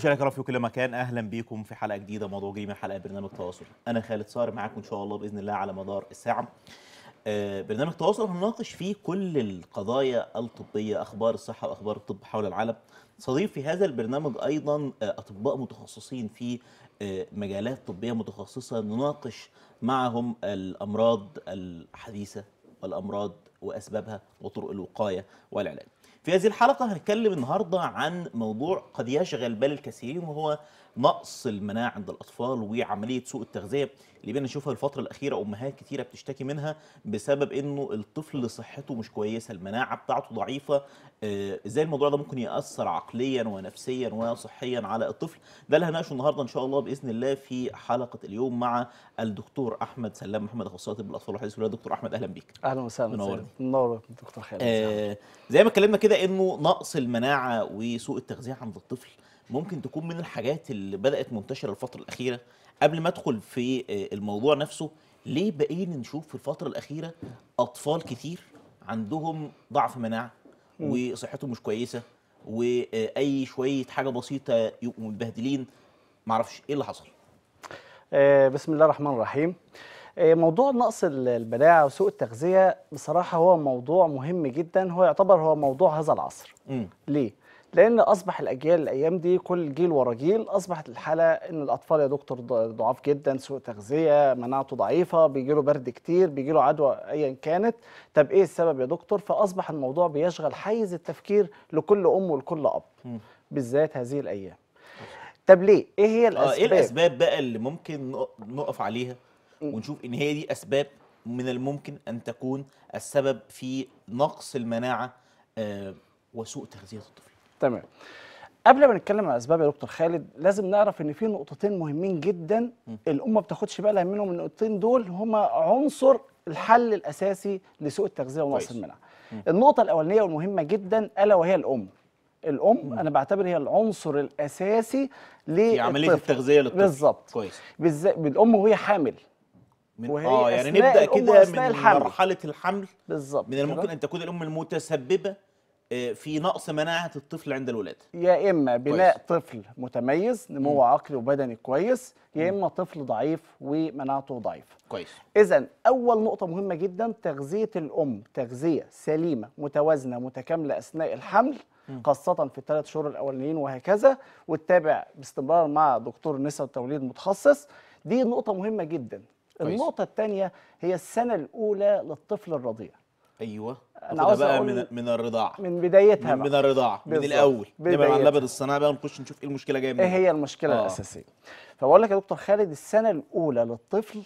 مشاركة في كل مكان اهلا بيكم في حلقه جديده موضوع جديد من حلقه برنامج تواصل انا خالد صار معاكم ان شاء الله باذن الله على مدار الساعه آه برنامج تواصل هنناقش فيه كل القضايا الطبيه اخبار الصحه واخبار الطب حول العالم نستضيف في هذا البرنامج ايضا آه، اطباء متخصصين في آه، مجالات طبيه متخصصه نناقش معهم الامراض الحديثه والامراض واسبابها وطرق الوقايه والعلاج في هذه الحلقة هنتكلم النهاردة عن موضوع قد يشغل بال الكثيرين وهو نقص المناعه عند الاطفال وعمليه سوء التغذيه اللي بنشوفها نشوفها الفتره الاخيره امهات كتيره بتشتكي منها بسبب انه الطفل صحته مش كويسه المناعه بتاعته ضعيفه آه، ازاي الموضوع ده ممكن ياثر عقليا ونفسيا وصحيا على الطفل ده اللي هنناقشه النهارده ان شاء الله باذن الله في حلقه اليوم مع الدكتور احمد سلام محمد اخصائي طب الاطفال والحديث الولاده دكتور احمد اهلا بيك اهلا وسهلا منور منور دكتور خالد آه زي ما اتكلمنا كده انه نقص المناعه وسوء التغذيه عند الطفل ممكن تكون من الحاجات اللي بدات منتشره الفتره الاخيره قبل ما ادخل في آه، الموضوع نفسه ليه بقينا نشوف في الفتره الاخيره اطفال كتير عندهم ضعف مناعه وصحتهم مش كويسه واي شويه حاجه بسيطه يبقوا متبهدلين معرفش ايه اللي حصل آه، بسم الله الرحمن الرحيم آه، موضوع نقص البلاعه وسوء التغذيه بصراحه هو موضوع مهم جدا هو يعتبر هو موضوع هذا العصر م. ليه لان اصبح الاجيال الايام دي كل جيل ورا جيل اصبحت الحاله ان الاطفال يا دكتور ضعاف جدا سوء تغذيه مناعته ضعيفه بيجي له برد كتير بيجي له عدوى ايا كانت طب ايه السبب يا دكتور فاصبح الموضوع بيشغل حيز التفكير لكل ام ولكل اب بالذات هذه الايام طب ليه ايه هي آه، إيه الاسباب ايه الاسباب بقى اللي ممكن نقف عليها ونشوف ان هي دي اسباب من الممكن ان تكون السبب في نقص المناعه آه، وسوء تغذيه الطفل تمام قبل ما نتكلم عن اسباب يا دكتور خالد لازم نعرف ان في نقطتين مهمين جدا الامه بتاخدش بالها منهم النقطتين دول هما عنصر الحل الاساسي لسوء التغذيه ونقص المناعه النقطه الاولانيه والمهمه جدا الا وهي الام الام انا بعتبر هي العنصر الاساسي لعمليه التغذيه للطفل بالظبط كويس بالذات وهي حامل من وهي اه يعني نبدا كده من الحمل. مرحله الحمل بالظبط من الممكن ان تكون الام المتسببه آه، في نقص مناعه الطفل عند الولاده يا اما بناء كويس. طفل متميز نمو م. عقلي وبدني كويس يا اما طفل ضعيف ومناعته ضعيفه كويس اذا اول نقطه مهمه جدا تغذيه الام تغذيه سليمه متوازنه متكامله اثناء الحمل خاصة في الثلاث شهور الأولانيين وهكذا وتتابع باستمرار مع دكتور النساء والتوليد متخصص دي نقطة مهمة جدا كويس. النقطة الثانية هي السنة الأولى للطفل الرضيع أيوه انا عاوز بقى من من الرضاعه من بدايتها من, من الرضاعه من الاول نبقى مع اللبن الصناعي بقى ونخش نشوف ايه المشكله جايه منين ايه هي المشكله آه. الاساسيه فبقول لك يا دكتور خالد السنه الاولى للطفل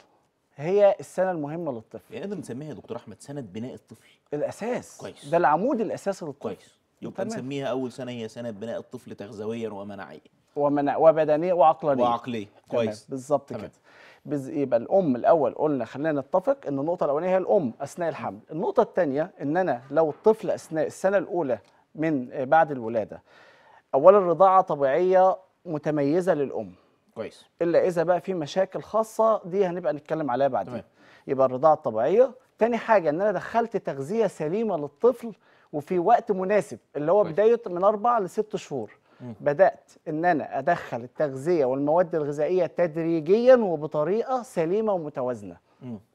هي السنه المهمه للطفل يعني نقدر نسميها يا دكتور احمد سنه بناء الطفل الاساس كويس ده العمود الاساسي للطفل كويس يبقى نسميها اول سنه هي سنه بناء الطفل تغذويا ومناعيا ومنع وبدنيا وعقلانيا وعقليه كويس بالظبط كده يبقى الام الاول قلنا خلينا نتفق ان النقطه الاولانيه هي الام اثناء الحمل النقطه الثانيه ان انا لو الطفل اثناء السنه الاولى من آه، بعد الولاده اولا رضاعه طبيعيه متميزه للام كويس الا اذا بقى في مشاكل خاصه دي هنبقى نتكلم عليها بعدين تمام. يبقى الرضاعه الطبيعيه تاني حاجه ان انا دخلت تغذيه سليمه للطفل وفي وقت مناسب اللي هو بدايه من اربع لست شهور بدات ان انا ادخل التغذيه والمواد الغذائيه تدريجيا وبطريقه سليمه ومتوازنه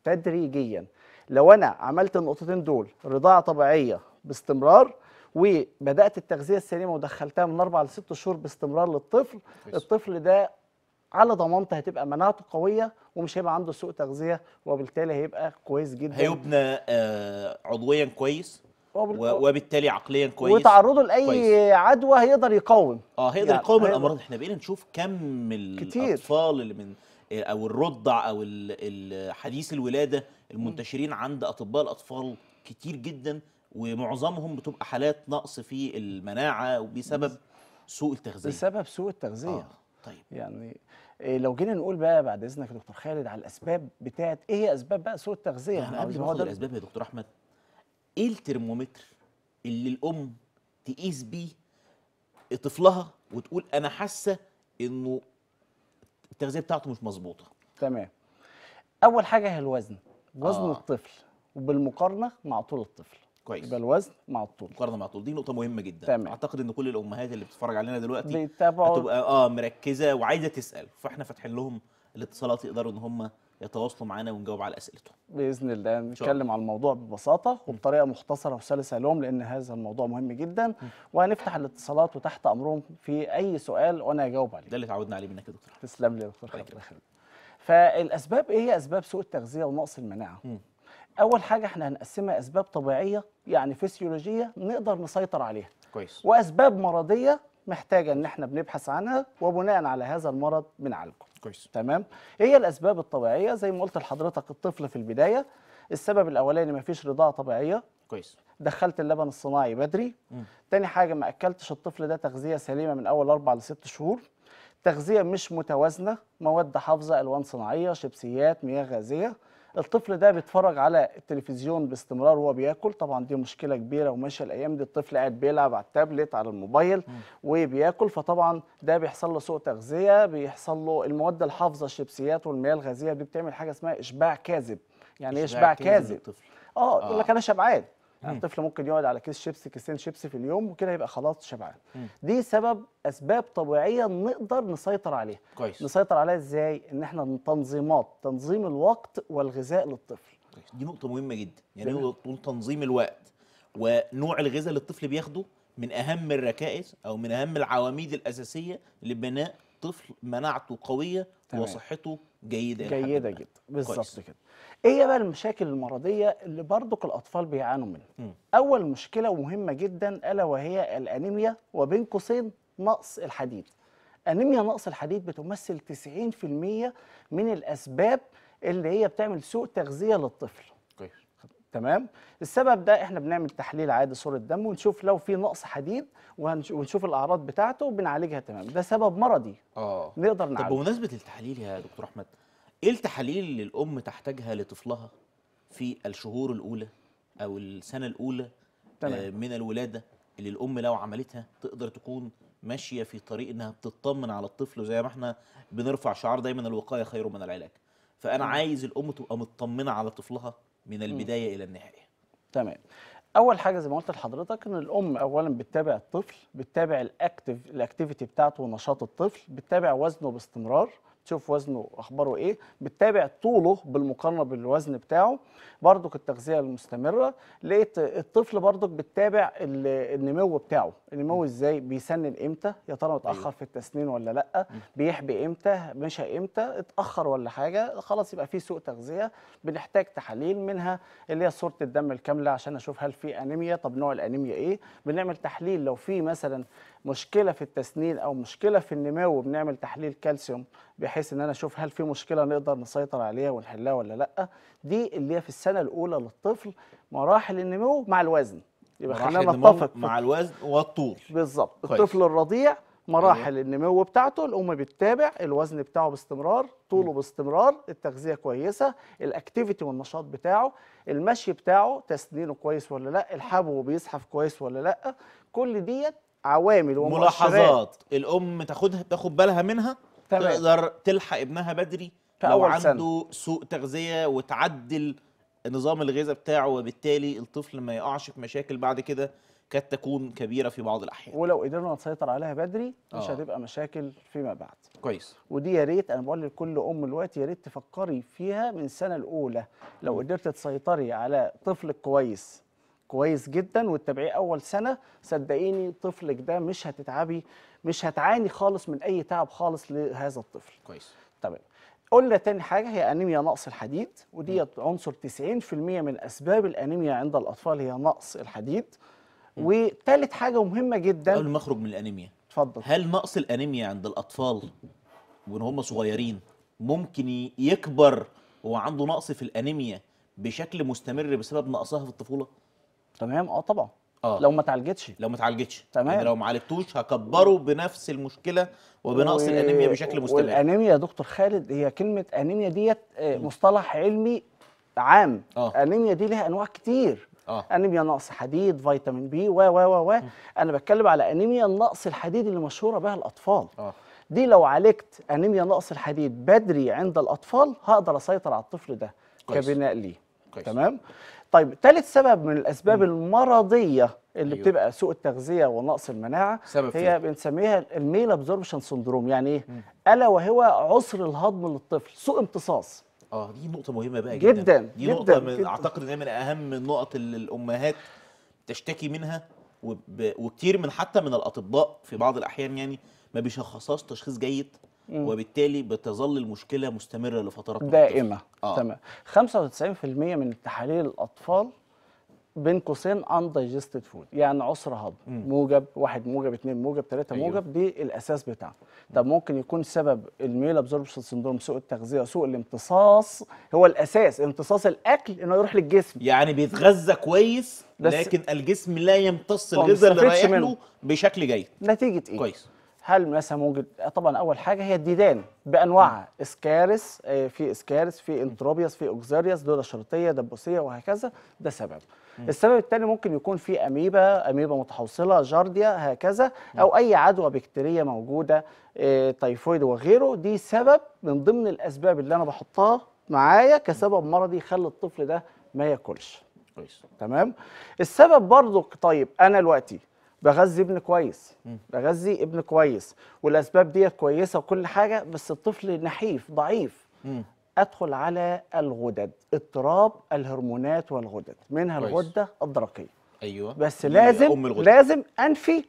تدريجيا لو انا عملت النقطتين دول رضاعه طبيعيه باستمرار وبدات التغذيه السليمه ودخلتها من اربع لست شهور باستمرار للطفل الطفل ده على ضمانته هتبقى مناعته قويه ومش هيبقى عنده سوء تغذيه وبالتالي هيبقى كويس جدا هيبنى آه عضويا كويس وبالتالي عقليا كويس وتعرضه لاي كويس. عدوى هيقدر يقاوم اه هيقدر يعني يقاوم الامراض احنا بقينا نشوف كم كتير. الاطفال اللي من آه، او الرضع او حديث الولاده المنتشرين عند اطباء الاطفال كتير جدا ومعظمهم بتبقى حالات نقص في المناعه وبسبب سوء التغذيه بسبب سوء التغذيه آه. طيب يعني آه، لو جينا نقول بقى بعد اذنك يا دكتور خالد على الاسباب بتاعت ايه هي اسباب بقى سوء التغذيه يعني قبل ما هو الاسباب يا دكتور احمد ايه الترمومتر اللي الام تقيس بيه طفلها وتقول انا حاسه انه التغذيه بتاعته مش مظبوطه تمام اول حاجه هي الوزن وزن آه. الطفل وبالمقارنه مع طول الطفل كويس يبقى الوزن مع الطول مقارنه مع الطول دي نقطه مهمه جدا تمام. اعتقد ان كل الامهات اللي بتتفرج علينا دلوقتي بيتابعوا هتبقى اه مركزه وعايزه تسال فاحنا فاتحين لهم الاتصالات يقدروا ان هم يتواصلوا معانا ونجاوب على اسئلتهم باذن الله نتكلم على الموضوع ببساطه وبطريقه مختصره وسلسه لهم لان هذا الموضوع مهم جدا وهنفتح الاتصالات وتحت امرهم في اي سؤال وانا اجاوب عليه ده اللي اتعودنا عليه منك يا دكتور تسلم لي يا دكتور فالاسباب ايه هي اسباب سوء التغذيه ونقص المناعه م. اول حاجه احنا هنقسمها اسباب طبيعيه يعني فسيولوجيه نقدر نسيطر عليها كويس واسباب مرضيه محتاجه ان احنا بنبحث عنها وبناء على هذا المرض بنعالجه كويس تمام هي الاسباب الطبيعيه زي ما قلت لحضرتك الطفل في البدايه السبب الاولاني مفيش رضاعه طبيعيه كويس دخلت اللبن الصناعي بدري م. تاني حاجه ما اكلتش الطفل ده تغذيه سليمه من اول اربع لست شهور تغذيه مش متوازنه مواد حافظه الوان صناعيه شيبسيات مياه غازيه الطفل ده بيتفرج على التلفزيون باستمرار وهو بياكل طبعا دي مشكله كبيره وماشيه الايام دي الطفل قاعد بيلعب على التابلت على الموبايل وبياكل فطبعا ده بيحصل له سوء تغذيه بيحصل له المواد الحافظه الشيبسيات والمياه الغازيه دي بتعمل حاجه اسمها اشباع كاذب يعني إيه اشباع, اشباع كاذب اه يقول لك انا شبعان يعني الطفل ممكن يقعد على كيس شيبسي كيسين شيبسي في اليوم وكده يبقى خلاص شبعان دي سبب اسباب طبيعيه نقدر نسيطر عليها كويس نسيطر عليها ازاي ان احنا تنظيمات تنظيم الوقت والغذاء للطفل كويس. دي نقطه مهمه جدا يعني طول تنظيم الوقت ونوع الغذاء اللي الطفل بياخده من اهم الركائز او من اهم العواميد الاساسيه لبناء الطفل مناعته قويه تمام. وصحته جيده جيده جدا بالظبط كده ايه بقى المشاكل المرضيه اللي برضك الاطفال بيعانوا منها م. اول مشكله مهمه جدا الا وهي الانيميا وبين قوسين نقص الحديد انيميا نقص الحديد بتمثل 90% من الاسباب اللي هي بتعمل سوء تغذيه للطفل تمام السبب ده احنا بنعمل تحليل عادي صوره دم ونشوف لو في نقص حديد ونشوف الاعراض بتاعته وبنعالجها تمام ده سبب مرضي اه نقدر نعالجه طب بمناسبه التحاليل يا دكتور احمد ايه التحاليل اللي الام تحتاجها لطفلها في الشهور الاولى او السنه الاولى آه، تمام. من الولاده اللي الام لو عملتها تقدر تكون ماشيه في طريق انها بتطمن على الطفل زي ما احنا بنرفع شعار دايما الوقايه خير من العلاج فانا عايز الام تبقى مطمنه على طفلها من البدايه م. الى النهايه تمام اول حاجه زي ما قلت لحضرتك ان الام اولا بتتابع الطفل بتتابع الاكتف الاكتيفيتي بتاعته ونشاط الطفل بتتابع وزنه باستمرار تشوف وزنه اخباره ايه بتتابع طوله بالمقارنه بالوزن بتاعه برضك التغذيه المستمره لقيت الطفل برضك بتتابع النمو بتاعه النمو ازاي بيسنن امتى يا ترى اتاخر أيوه. في التسنين ولا لا بيحبي امتى مشى امتى اتاخر ولا حاجه خلاص يبقى في سوء تغذيه بنحتاج تحاليل منها اللي هي صوره الدم الكامله عشان اشوف هل في انيميا طب نوع الانيميا ايه بنعمل تحليل لو في مثلا مشكله في التسنين او مشكله في النمو بنعمل تحليل كالسيوم بحيث ان انا اشوف هل في مشكله نقدر نسيطر عليها ونحلها ولا لا دي اللي هي في السنه الاولى للطفل مراحل النمو مع الوزن يبقى خلينا نتفق مع الوزن والطول بالظبط الطفل الرضيع مراحل أيوة. النمو بتاعته الام بتتابع الوزن بتاعه باستمرار طوله باستمرار التغذيه كويسه الاكتيفيتي والنشاط بتاعه المشي بتاعه تسنينه كويس ولا لا الحبو بيزحف كويس ولا لا كل ديت عوامل وملاحظات الام تاخدها تاخد بالها منها تمام. تقدر تلحق ابنها بدري لو عنده سنة. سوء تغذيه وتعدل نظام الغذاء بتاعه وبالتالي الطفل ما يقعش في مشاكل بعد كده قد تكون كبيره في بعض الاحيان ولو قدرنا نسيطر عليها بدري مش آه. هتبقى مشاكل فيما بعد كويس ودي يا ريت انا بقول لكل ام دلوقتي يا ريت تفكري فيها من السنه الاولى لو قدرت تسيطري على طفلك كويس كويس جدا وتتابعيه اول سنه صدقيني طفلك ده مش هتتعبي مش هتعاني خالص من اي تعب خالص لهذا الطفل كويس تمام قلنا تاني حاجه هي انيميا نقص الحديد ودي عنصر 90% من اسباب الانيميا عند الاطفال هي نقص الحديد وثالث حاجه مهمه جدا قبل ما اخرج من الانيميا اتفضل هل نقص الانيميا عند الاطفال وان هم صغيرين ممكن يكبر وعنده نقص في الانيميا بشكل مستمر بسبب نقصها في الطفوله تمام اه طبعا آه. لو ما اتعالجتش لو ما اتعالجتش تمام يعني لو ما عالجتوش هكبره بنفس المشكله وبنقص و... الانيميا بشكل مستمر الانيميا يا دكتور خالد هي كلمه انيميا ديت آه، مصطلح علمي عام آه. انيميا دي لها انواع كتير آه. انيميا نقص حديد فيتامين بي و و و و انا بتكلم على انيميا نقص الحديد اللي مشهوره بها الاطفال آه. دي لو عالجت انيميا نقص الحديد بدري عند الاطفال هقدر اسيطر على الطفل ده كبناء ليه تمام طيب ثالث سبب من الاسباب م. المرضيه اللي أيوه. بتبقى سوء التغذيه ونقص المناعه سبب هي فيه. بنسميها الميل ابزوربشن سندروم يعني ايه الا وهو عسر الهضم للطفل سوء امتصاص اه دي نقطه مهمه بقى جدا, جداً. دي جداً نقطه من جداً. اعتقد انها من اهم النقط اللي الامهات تشتكي منها وب... وكتير من حتى من الاطباء في بعض الاحيان يعني ما بيشخصهاش تشخيص جيد وبالتالي بتظل المشكله مستمره لفترات دائمه آه. تمام 95% من تحاليل الاطفال بين قوسين اندايجستد فود يعني عسر هضم موجب واحد موجب اثنين موجب ثلاثه أيوه. موجب دي الاساس بتاعه طب ممكن يكون سبب الميل ابزوربشن سندروم سوء التغذيه سوء الامتصاص هو الاساس امتصاص الاكل انه يروح للجسم يعني بيتغذى كويس لكن الجسم لا يمتص الغذاء اللي رايح له بشكل جيد نتيجه ايه كويس هل مثلا موجود طبعا اول حاجه هي الديدان بانواعها اسكارس آه، في اسكارس في انتروبياس في اوكزارياس دوده شرطيه دبوسيه وهكذا ده سبب السبب الثاني ممكن يكون في اميبا اميبا متحوصله جارديا هكذا او اي عدوى بكتيريه موجوده آه، تيفويد وغيره دي سبب من ضمن الاسباب اللي انا بحطها معايا كسبب مرضي يخلي الطفل ده ما ياكلش كويس تمام السبب برضو طيب انا دلوقتي بغذي ابن كويس بغذي ابن كويس والاسباب دي كويسه وكل حاجه بس الطفل نحيف ضعيف م. ادخل على الغدد اضطراب الهرمونات والغدد منها الغده الدرقيه ايوه بس لازم لازم انفي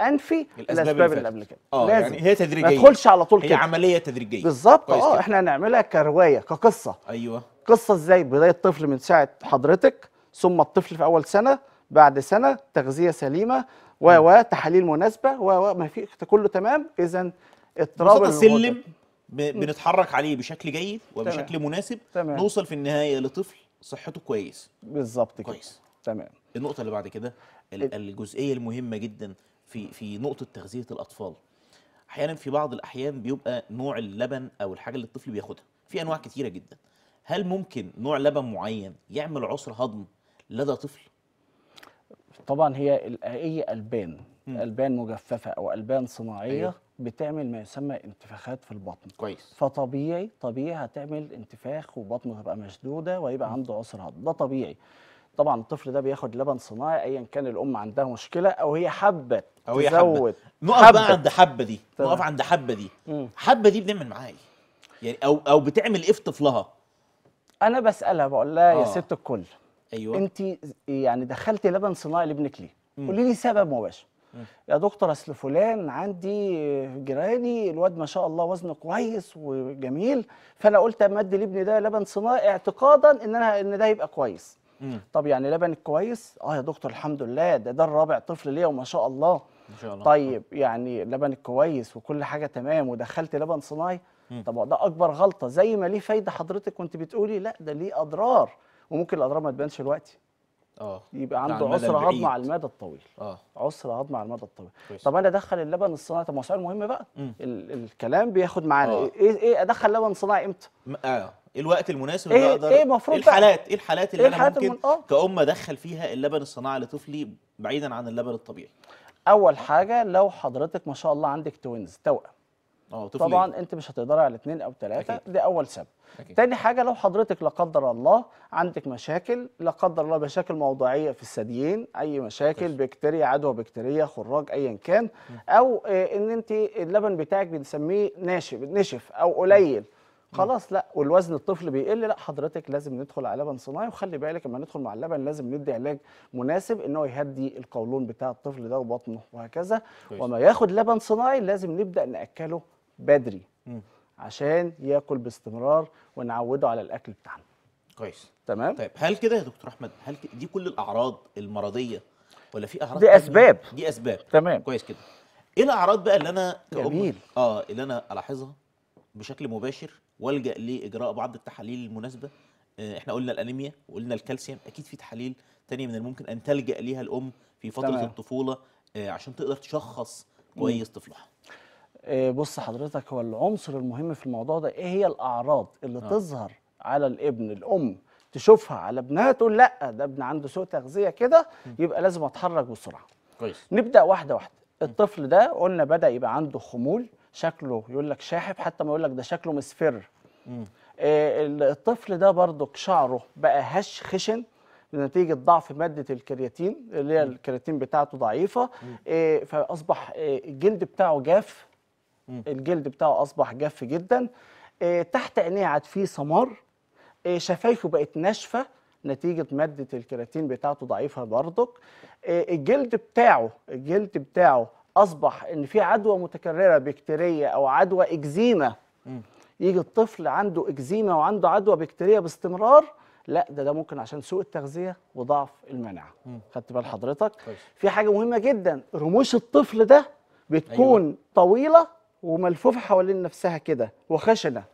انفي الاسباب, الأسباب اللي قبل كده اه لازم. يعني هي تدريجيه ما تدخلش على طول كده هي عمليه تدريجيه بالظبط اه احنا هنعملها كروايه كقصه ايوه قصه ازاي بدايه الطفل من ساعه حضرتك ثم الطفل في اول سنه بعد سنه تغذيه سليمه و و تحاليل مناسبه و و ما في كله تمام اذا اضطراب سلم بنتحرك عليه بشكل جيد وبشكل تمام. مناسب تمام. نوصل في النهايه لطفل صحته كويس بالظبط كويس تمام النقطه اللي بعد كده إيه؟ الجزئيه المهمه جدا في في نقطه تغذيه الاطفال احيانا في بعض الاحيان بيبقى نوع اللبن او الحاجه اللي الطفل بياخدها في انواع كثيره جدا هل ممكن نوع لبن معين يعمل عسر هضم لدى طفل طبعا هي اي البان البان مجففه او البان صناعيه أيوه. بتعمل ما يسمى انتفاخات في البطن كويس فطبيعي طبيعي هتعمل انتفاخ وبطنه تبقى مشدوده ويبقى عنده عسر هضم ده طبيعي طبعا الطفل ده بياخد لبن صناعي ايا كان الام عندها مشكله او هي حبت او هي تزود نقف بقى عند حبه دي نقف عند حبه دي حبه دي بنعمل معاها ايه يعني او او بتعمل ايه في طفلها انا بسالها بقول لها آه. يا ست الكل ايوه انت يعني دخلتي لبن صناعي لابنك ليه؟ قولي لي سبب مباشر يا دكتور اصل فلان عندي جيراني الواد ما شاء الله وزنه كويس وجميل فانا قلت اما ادي لابني ده لبن صناعي اعتقادا ان انا ان ده هيبقى كويس مم. طب يعني لبنك كويس اه يا دكتور الحمد لله ده ده الرابع طفل ليا وما شاء الله ان شاء الله طيب يعني لبنك كويس وكل حاجه تمام ودخلت لبن صناعي طب ده اكبر غلطه زي ما ليه فايده حضرتك كنت بتقولي لا ده ليه اضرار وممكن الاضرار ما تبانش دلوقتي اه يبقى عنده عسر هضم على المدى الطويل اه عسر هضم على المدى الطويل كويس. طب انا ادخل اللبن الصناعي طب ما هو سؤال مهم بقى ال الكلام بياخد معانا آه. ايه ايه ادخل لبن صناعي امتى اه ايه الوقت المناسب إيه، اللي إيه اقدر ايه المفروض ايه الحالات ايه الحالات اللي إيه انا ممكن آه. كأم ادخل فيها اللبن الصناعي لطفلي بعيدا عن اللبن الطبيعي اول حاجه لو حضرتك ما شاء الله عندك توينز توأم آه، طبعا انت مش هتقدري على اثنين او ثلاثه دي اول سبب أكيد. تاني حاجه لو حضرتك لا قدر الله عندك مشاكل لا قدر الله مشاكل موضعيه في الثديين اي مشاكل كيش. بكتيريا عدوى بكتيريه خراج ايا كان او آه، ان انت اللبن بتاعك بنسميه ناشف نشف او قليل خلاص لا والوزن الطفل بيقل لا حضرتك لازم ندخل على لبن صناعي وخلي بالك لما ندخل مع اللبن لازم ندي علاج مناسب ان هو يهدي القولون بتاع الطفل ده وبطنه وهكذا وما ياخد لبن صناعي لازم نبدا ناكله بدري عشان ياكل باستمرار ونعوده على الاكل بتاعنا كويس تمام طيب هل كده يا دكتور احمد هل دي كل الاعراض المرضيه ولا في اعراض دي اسباب دي اسباب تمام كويس كده ايه الاعراض بقى اللي انا جميل اه اللي انا الاحظها بشكل مباشر والجا لاجراء بعض التحاليل المناسبه آه، احنا قلنا الانيميا وقلنا الكالسيوم اكيد في تحاليل تانية من الممكن ان تلجا ليها الام في فتره تمام. الطفوله آه، عشان تقدر تشخص كويس طفلها آه، بص حضرتك هو العنصر المهم في الموضوع ده ايه هي الاعراض اللي آه. تظهر على الابن الام تشوفها على ابنها تقول لا ده ابن عنده سوء تغذيه كده يبقى لازم اتحرك بسرعه كويس نبدا واحده واحده الطفل ده قلنا بدا يبقى عنده خمول شكله يقول لك شاحب حتى ما يقول لك ده شكله مصفر آه الطفل ده برضك شعره بقى هش خشن نتيجة ضعف مادة الكرياتين اللي هي الكرياتين بتاعته ضعيفة إيه فأصبح آه، الجلد بتاعه جاف الجلد بتاعه اصبح جاف جدا آه، تحت عينيه عاد فيه سمار آه، شفايفه بقت ناشفه نتيجه ماده الكيراتين بتاعته ضعيفه برضك آه، الجلد بتاعه الجلد بتاعه اصبح ان في عدوى متكرره بكتيريه او عدوى اكزيما يجي الطفل عنده اكزيما وعنده عدوى بكتيريه باستمرار لا ده ده ممكن عشان سوء التغذيه وضعف المناعه خدت بال حضرتك طيب. في حاجه مهمه جدا رموش الطفل ده بتكون أيوة. طويله وملفوفه حوالين نفسها كده وخشنه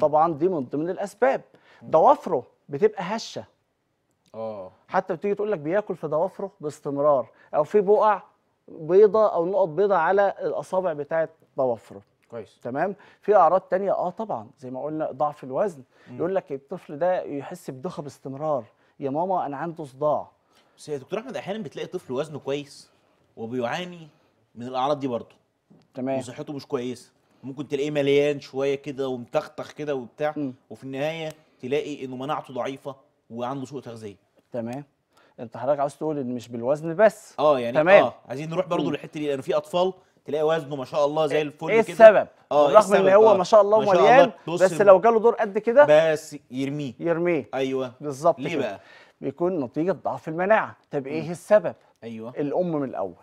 طبعا دي من ضمن الاسباب ضوافره بتبقى هشه اه حتى بتيجي تقول لك بياكل في ضوافره باستمرار او في بقع بيضه او نقط بيضه على الاصابع بتاعه ضوافره كويس تمام في اعراض تانية اه طبعا زي ما قلنا ضعف الوزن مم. يقول لك الطفل ده يحس بدخه باستمرار يا ماما انا عنده صداع بس يا دكتور احمد احيانا بتلاقي طفل وزنه كويس وبيعاني من الاعراض دي برضه تمام وصحته مش كويسه ممكن تلاقيه مليان شويه كده ومتختخ كده وبتاع م. وفي النهايه تلاقي انه مناعته ضعيفه وعنده سوء تغذيه تمام انت حضرتك عاوز تقول ان مش بالوزن بس اه يعني تمام آه. عايزين نروح برضو للحته دي لانه في اطفال تلاقي وزنه ما شاء الله زي إيه الفل إيه كده ايه السبب؟ اه إيه رغم ان هو آه. ما شاء الله مليان بس لو جاله دور قد كده بس يرميه يرميه ايوه بالظبط ليه كده. بقى؟ بيكون نتيجه ضعف المناعه طب ايه السبب؟ ايوه الام من الاول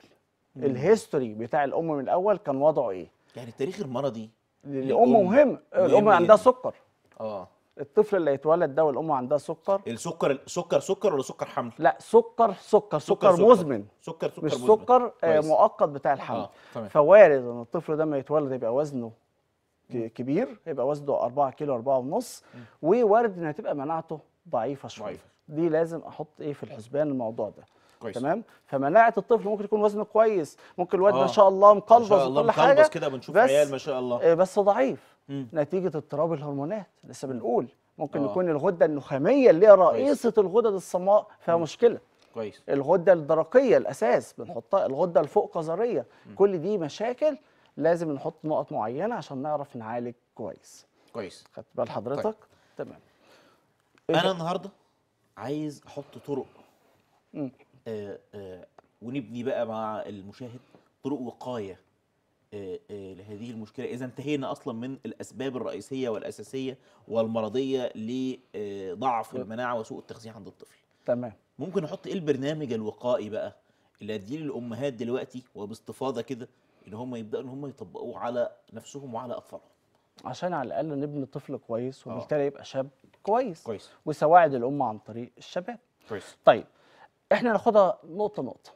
الهيستوري بتاع الام من الاول كان وضعه ايه يعني التاريخ المرضي الام مهم الام عندها سكر اه الطفل اللي هيتولد ده والام عندها سكر السكر سكر سكر ولا سكر حمل لا سكر سكر سكر, سكر مزمن سكر سكر مش مزمن. سكر آه مؤقت بتاع الحمل آه. فوارد ان الطفل ده ما يتولد يبقى وزنه كبير يبقى وزنه 4 كيلو 4 ونص ووارد ان هتبقى مناعته ضعيفه شويه ضعيفة. دي لازم احط ايه في الحسبان الموضوع ده كويس. تمام فمناعه الطفل ممكن يكون وزنه كويس ممكن الواد ما آه. شاء الله مقلبص وكل حاجه مقلبص كده بنشوف عيال ما شاء الله آه، بس ضعيف مم. نتيجه اضطراب الهرمونات لسه بنقول ممكن أوه. يكون الغده النخاميه اللي هي رئيسه الغدد الصماء فيها مم. مشكله كويس الغده الدرقيه الاساس بنحطها الغده الفوق قذريه كل دي مشاكل لازم نحط نقط معينه عشان نعرف نعالج كويس كويس خدت بال حضرتك طيب. تمام انا النهارده عايز احط طرق مم. آه، آه، ونبني بقى مع المشاهد طرق وقايه آه، لهذه المشكله اذا انتهينا اصلا من الاسباب الرئيسيه والاساسيه والمرضيه لضعف طيب. المناعه وسوء التغذيه عند الطفل تمام ممكن نحط ايه البرنامج الوقائي بقى اللي هديه للامهات دلوقتي وباستفاضه كده ان هم يبداوا ان هم يطبقوه على نفسهم وعلى اطفالهم عشان على الاقل نبني طفل كويس وبالتالي يبقى شاب كويس كويس وسواعد الام عن طريق الشباب كويس طيب احنا ناخدها نقطه نقطه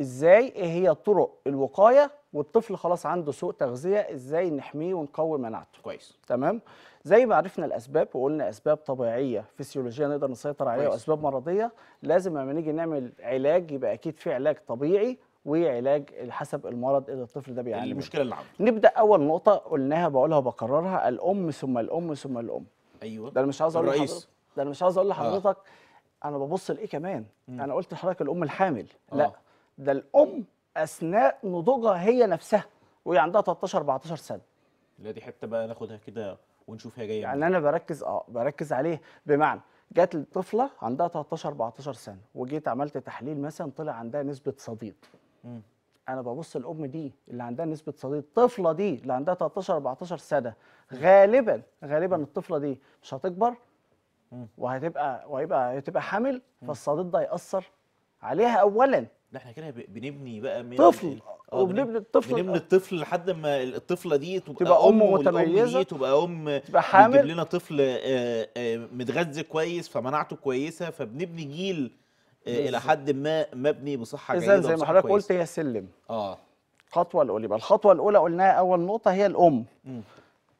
ازاي ايه هي طرق الوقايه والطفل خلاص عنده سوء تغذيه ازاي نحميه ونقوي مناعته كويس تمام زي ما عرفنا الاسباب وقلنا اسباب طبيعيه فسيولوجيه نقدر نسيطر عليها واسباب مرضيه لازم لما نيجي نعمل علاج يبقى اكيد في علاج طبيعي وعلاج حسب المرض اللي الطفل ده بيعاني المشكله اللي عنده نبدا اول نقطه قلناها بقولها وبكررها الام ثم الام ثم الام ايوه ده انا مش عاوز اقول لحضرتك ده انا مش عاوز اقول لحضرتك آه. انا ببص لايه كمان مم. انا قلت لحضرتك الام الحامل آه. لا ده الام اثناء نضوجها هي نفسها وهي عندها 13 14 سنه لا دي حته بقى ناخدها كده ونشوف هي جايه يعني انا بركز اه بركز عليه بمعنى جات الطفله عندها 13 14 سنه وجيت عملت تحليل مثلا طلع عندها نسبه صديد انا ببص الام دي اللي عندها نسبه صديد الطفله دي اللي عندها 13 14 سنه غالبا غالبا الطفله دي مش هتكبر وهتبقى وهيبقى هتبقى حامل فالصديد ده هيأثر عليها اولا ده احنا كده بنبني بقى من طفل وبنبني آه، آه، الطفل بنبني الطفل لحد ما الطفله دي تبقى, تبقى ام متميزه تبقى ام تبقى حامل تجيب لنا طفل آه، متغذي كويس فمناعته كويسه فبنبني جيل الى حد ما مبني بصحه جيده اذا زي ما حضرتك قلت هي سلم اه الخطوه الاولى يبقى الخطوه الاولى قلناها اول نقطه هي الام م.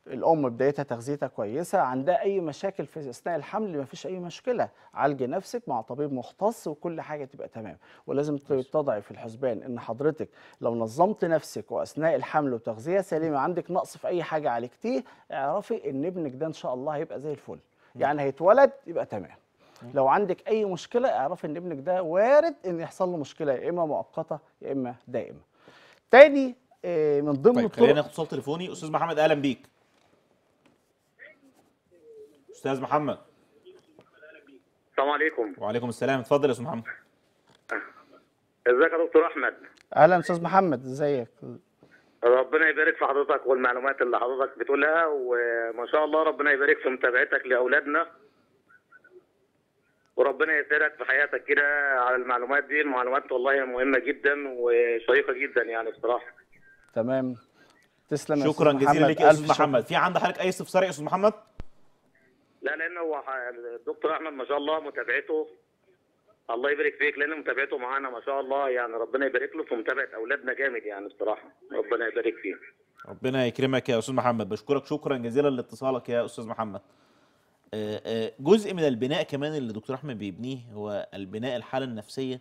الام بدايتها تغذيتها كويسه عندها اي مشاكل في اثناء الحمل ما فيش اي مشكله عالجي نفسك مع طبيب مختص وكل حاجه تبقى تمام ولازم تضعي في الحسبان ان حضرتك لو نظمت نفسك واثناء الحمل وتغذيه سليمه عندك نقص في اي حاجه عالجتيه اعرفي ان ابنك ده ان شاء الله هيبقى زي الفل يعني هيتولد يبقى تمام لو عندك اي مشكله اعرفي ان ابنك ده وارد ان يحصل له مشكله يا اما مؤقته يا اما دائمه تاني آه، من ضمن طيب خلينا ناخد اتصال تليفوني استاذ محمد اهلا بيك استاذ محمد السلام عليكم وعليكم السلام اتفضل يا استاذ محمد ازيك يا دكتور احمد اهلا استاذ محمد ازيك ربنا يبارك في حضرتك والمعلومات اللي حضرتك بتقولها وما شاء الله ربنا يبارك في متابعتك لاولادنا وربنا يسعدك في حياتك كده على المعلومات دي المعلومات والله مهمه جدا وشيقه جدا يعني بصراحه تمام تسلم شكرا جزيلا لك يا استاذ محمد في عند حضرتك اي استفسار يا استاذ محمد لا لان هو الدكتور احمد ما شاء الله متابعته الله يبارك فيك لان متابعته معانا ما شاء الله يعني ربنا يبارك له في متابعه اولادنا جامد يعني بصراحه ربنا يبارك فيه ربنا يكرمك يا استاذ محمد بشكرك شكرا جزيلا لاتصالك يا استاذ محمد آه، آه، جزء من البناء كمان اللي دكتور احمد بيبنيه هو البناء الحاله النفسيه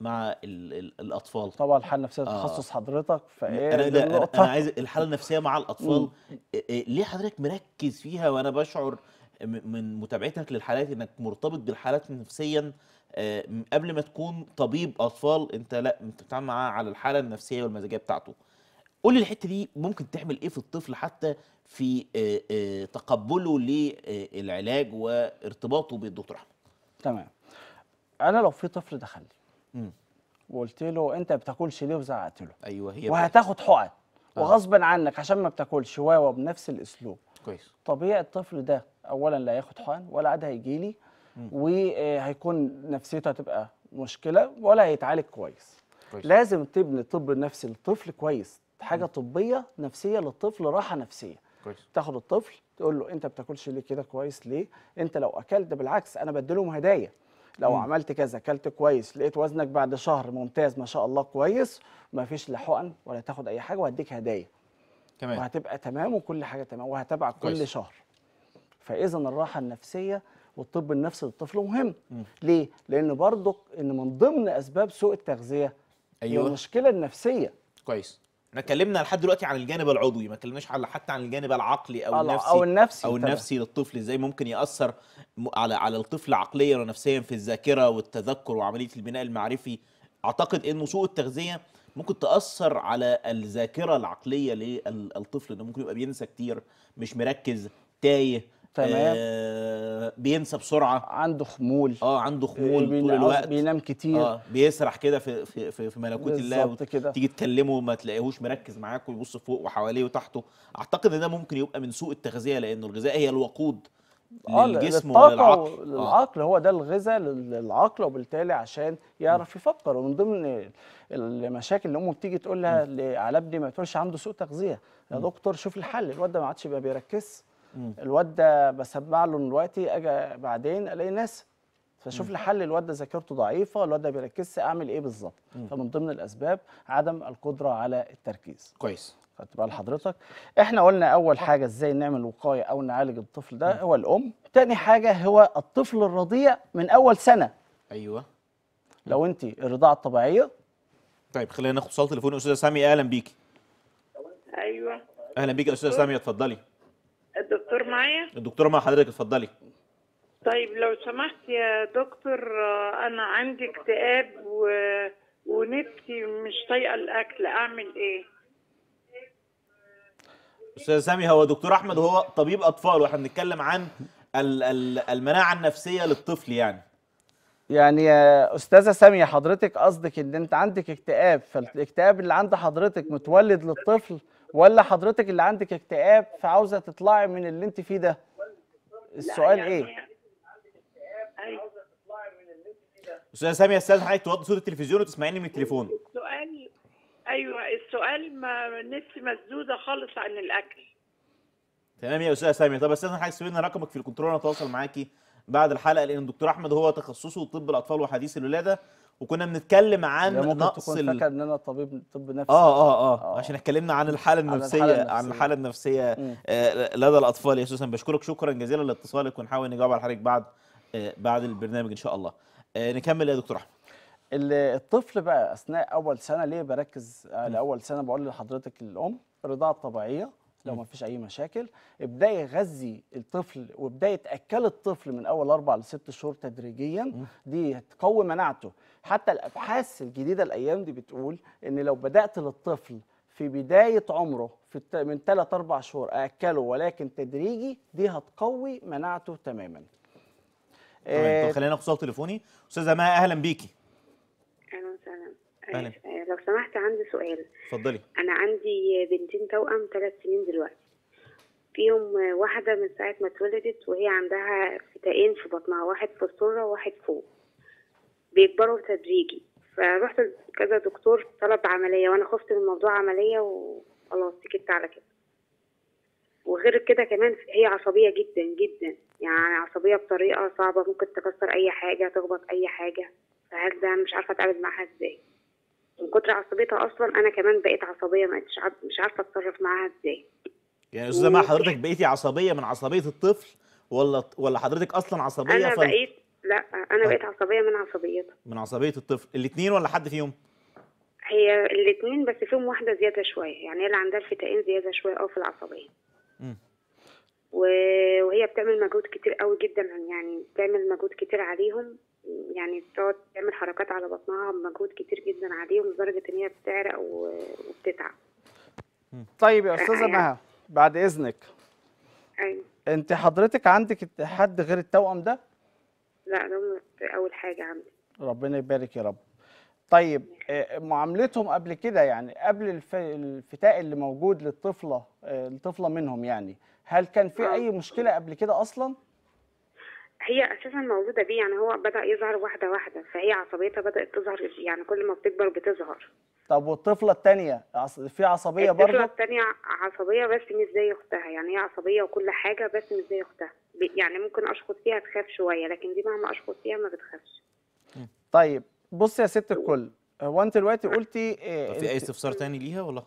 مع الـ الـ الاطفال طبعا الحاله النفسيه آه. تخصص حضرتك فايه أنا, أنا, عايز الحاله النفسيه مع الاطفال آه، ليه حضرتك مركز فيها وانا بشعر من متابعتك للحالات انك مرتبط بالحالات نفسيا آه، قبل ما تكون طبيب اطفال انت لا بتتعامل معاه على الحاله النفسيه والمزاجيه بتاعته قول لي الحته دي ممكن تعمل ايه في الطفل حتى في آه، آه، تقبله للعلاج وارتباطه بالدكتور احمد تمام انا لو في طفل دخل لي وقلت له انت ما بتاكلش ليه وزعقت له ايوه هي وهتاخد حقن وغصبا عنك عشان ما بتاكلش واو بنفس الاسلوب كويس طبيعي الطفل ده اولا لا هياخد حقن ولا عاد هيجي لي وهيكون نفسيته هتبقى مشكله ولا هيتعالج كويس. كويس لازم تبني الطب النفسي للطفل كويس حاجه م. طبيه نفسيه للطفل راحه نفسيه كويس تاخد الطفل تقول له انت بتاكلش ليه كده كويس ليه انت لو اكلت بالعكس انا بديلهم هدايا لو م. عملت كذا اكلت كويس لقيت وزنك بعد شهر ممتاز ما شاء الله كويس ما فيش لا حقن ولا تاخد اي حاجه وهديك هدايا تمام وهتبقى تمام وكل حاجه تمام وهتابعك كل شهر فاذا الراحه النفسيه والطب النفسي للطفل مهم م. ليه لان برضك ان من ضمن اسباب سوء التغذيه ايوه المشكله النفسيه كويس احنا اتكلمنا لحد دلوقتي عن الجانب العضوي ما اتكلمناش حتى عن الجانب العقلي او النفسي او النفسي او النفسي طبعا. للطفل ازاي ممكن ياثر على على الطفل عقليا ونفسيا في الذاكره والتذكر وعمليه البناء المعرفي اعتقد انه سوء التغذيه ممكن تاثر على الذاكره العقليه للطفل انه ممكن يبقى بينسى كتير مش مركز تايه تمام آه بينسى بسرعه عنده خمول اه عنده خمول آه، طول الوقت بينام كتير اه بيسرح كده في في في, ملكوت الله كده تيجي تكلمه ما تلاقيهوش مركز معاك ويبص فوق وحواليه وتحته اعتقد ان ده ممكن يبقى من سوء التغذيه لانه الغذاء هي الوقود آه، للجسم وللعقل آه. للعقل آه. هو ده الغذاء للعقل وبالتالي عشان يعرف يفكر ومن ضمن المشاكل اللي امه بتيجي تقول لها على ابني ما تقولش عنده سوء تغذيه يا دكتور شوف الحل الواد ده ما عادش بيركز الواد ده بسمع له دلوقتي اجي بعدين الاقي ناس فشوف لي حل الواد ده ذاكرته ضعيفه الواد ده بيركز اعمل ايه بالظبط فمن ضمن الاسباب عدم القدره على التركيز كويس خدت بال حضرتك احنا قلنا اول حاجه ازاي نعمل وقايه او نعالج الطفل ده هو الام تاني حاجه هو الطفل الرضيع من اول سنه ايوه لو انت الرضاعه الطبيعيه طيب خلينا ناخد صوت تليفون استاذه سامي اهلا بيكي ايوه اهلا بيكي استاذه سامي اتفضلي الدكتور معايا الدكتوره مع حضرتك اتفضلي طيب لو سمحت يا دكتور آه، انا عندي اكتئاب و... ونفسي مش طايقه الاكل اعمل ايه استاذ سامي هو دكتور احمد هو طبيب اطفال واحنا بنتكلم عن المناعه النفسيه للطفل يعني يعني يا استاذه ساميه حضرتك قصدك ان انت عندك اكتئاب فالاكتئاب اللي عند حضرتك متولد للطفل ولا حضرتك اللي عندك اكتئاب فعاوزه تطلعي من اللي انت فيه ده السؤال يعني ايه استاذه ساميه استاذ حضرتك توضي صوت التلفزيون وتسمعيني من التليفون السؤال ايوه السؤال ما نفسي مسدوده خالص عن الاكل تمام يا استاذه ساميه طب استاذ حضرتك سيبنا رقمك في الكنترول اتواصل معاكي بعد الحلقه لان الدكتور احمد هو تخصصه طب الاطفال وحديث الولاده وكنا بنتكلم عن يعني نقص ال... فاكر ان انا طبيب طب نفسي اه اه اه, آه. عشان اتكلمنا عن الحاله النفسيه عن الحاله النفسيه, عن الحالة النفسية آه لدى الاطفال يا سوسن بشكرك شكرا جزيلا لاتصالك ونحاول نجاوب على حضرتك بعد آه بعد البرنامج ان شاء الله آه نكمل يا دكتور احمد الطفل بقى اثناء اول سنه ليه بركز على آه، اول سنه بقول لحضرتك الام الرضاعه الطبيعيه لو ما فيش اي مشاكل ابدا يغذي الطفل وابداي تاكل الطفل من اول اربع لست شهور تدريجيا دي هتقوي مناعته حتى الابحاث الجديده الايام دي بتقول ان لو بدات للطفل في بدايه عمره في من ثلاث اربع شهور اكله ولكن تدريجي دي هتقوي مناعته تماما تمام طيب خلينا اخد اتصال تليفوني استاذه ما اهلا بيكي اهلا وسهلا طيب، آه، لو سمحت عندي سؤال اتفضلي انا عندي بنتين توأم ثلاث سنين دلوقتي فيهم واحدة من ساعة ما اتولدت وهي عندها فتاين في بطنها واحد في السرة وواحد فوق بيكبروا تدريجي فرحت كذا دكتور طلب عملية وأنا خفت من موضوع عملية وخلاص سكت على كده وغير كده كمان هي عصبية جدا جدا يعني عصبية بطريقة صعبة ممكن تكسر أي حاجة تخبط أي حاجة فهل ده مش عارفة أتعامل معاها إزاي من كتر عصبيتها اصلا انا كمان بقيت عصبيه ما بقتش مش عارفه اتصرف معاها ازاي يعني استاذه ما حضرتك بقيتي عصبيه من عصبيه الطفل ولا ولا حضرتك اصلا عصبيه انا فل... بقيت لا انا طيب. بقيت عصبيه من عصبيتها من عصبيه الطفل الاثنين ولا حد فيهم هي الاثنين بس فيهم واحده زياده شويه يعني هي اللي عندها الفتاقين زياده شويه او أه، في العصبيه امم وهي بتعمل مجهود كتير قوي جدا يعني بتعمل مجهود كتير عليهم يعني بتقعد تعمل حركات على بطنها بمجهود كتير جدا عليهم لدرجه ان هي بتعرق وبتتعب طيب يا استاذه مها بعد اذنك ايوه انت حضرتك عندك حد غير التوأم ده لا ده اول حاجه عندي ربنا يبارك يا رب طيب آه، معاملتهم قبل كده يعني قبل الفتاء اللي موجود للطفله الطفله آه، منهم يعني هل كان في آه. اي مشكله قبل كده اصلا هي اساسا موجوده بيه يعني هو بدا يظهر واحده واحده فهي عصبيتها بدات تظهر يعني كل ما بتكبر بتظهر طب والطفله الثانيه في عصبيه برضه الطفله الثانيه عصبيه بس مش زي اختها يعني هي عصبيه وكل حاجه بس مش زي اختها يعني ممكن اشخط فيها تخاف شويه لكن دي مهما اشخط فيها ما بتخافش طيب بص يا ست الكل هو انت دلوقتي قلتي إيه في اي استفسار تاني ليها ولا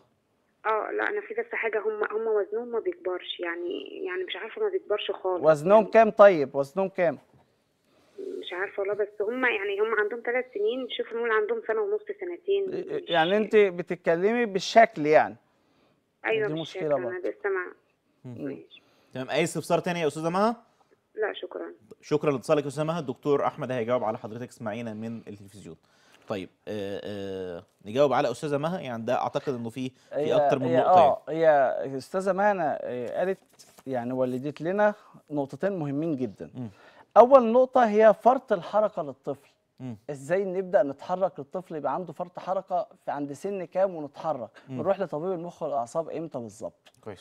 اه لا انا في بس حاجه هم هم وزنهم ما بيكبرش يعني يعني مش عارفه ما بيكبرش خالص وزنهم كام طيب وزنهم كام مش عارفه والله بس هم يعني هم عندهم ثلاث سنين شوف نقول عندهم سنه ونص سنتين إيه، إيه، يعني انت بتتكلمي بالشكل يعني ايوه دي مشكله برضه انا لسه تمام اي استفسار تاني يا استاذه مها لا شكرا شكرا لاتصالك يا استاذه مها الدكتور احمد هيجاوب على حضرتك اسمعينا من التلفزيون طيب آه آه نجاوب على استاذه مها يعني ده اعتقد انه في في اكتر من نقطه اه هي استاذه مها آه، قالت يعني ولدت لنا نقطتين مهمين جدا م. اول نقطه هي فرط الحركه للطفل م. ازاي نبدا نتحرك للطفل يبقى عنده فرط حركه في عند سن كام ونتحرك نروح لطبيب المخ والاعصاب امتى بالظبط كويس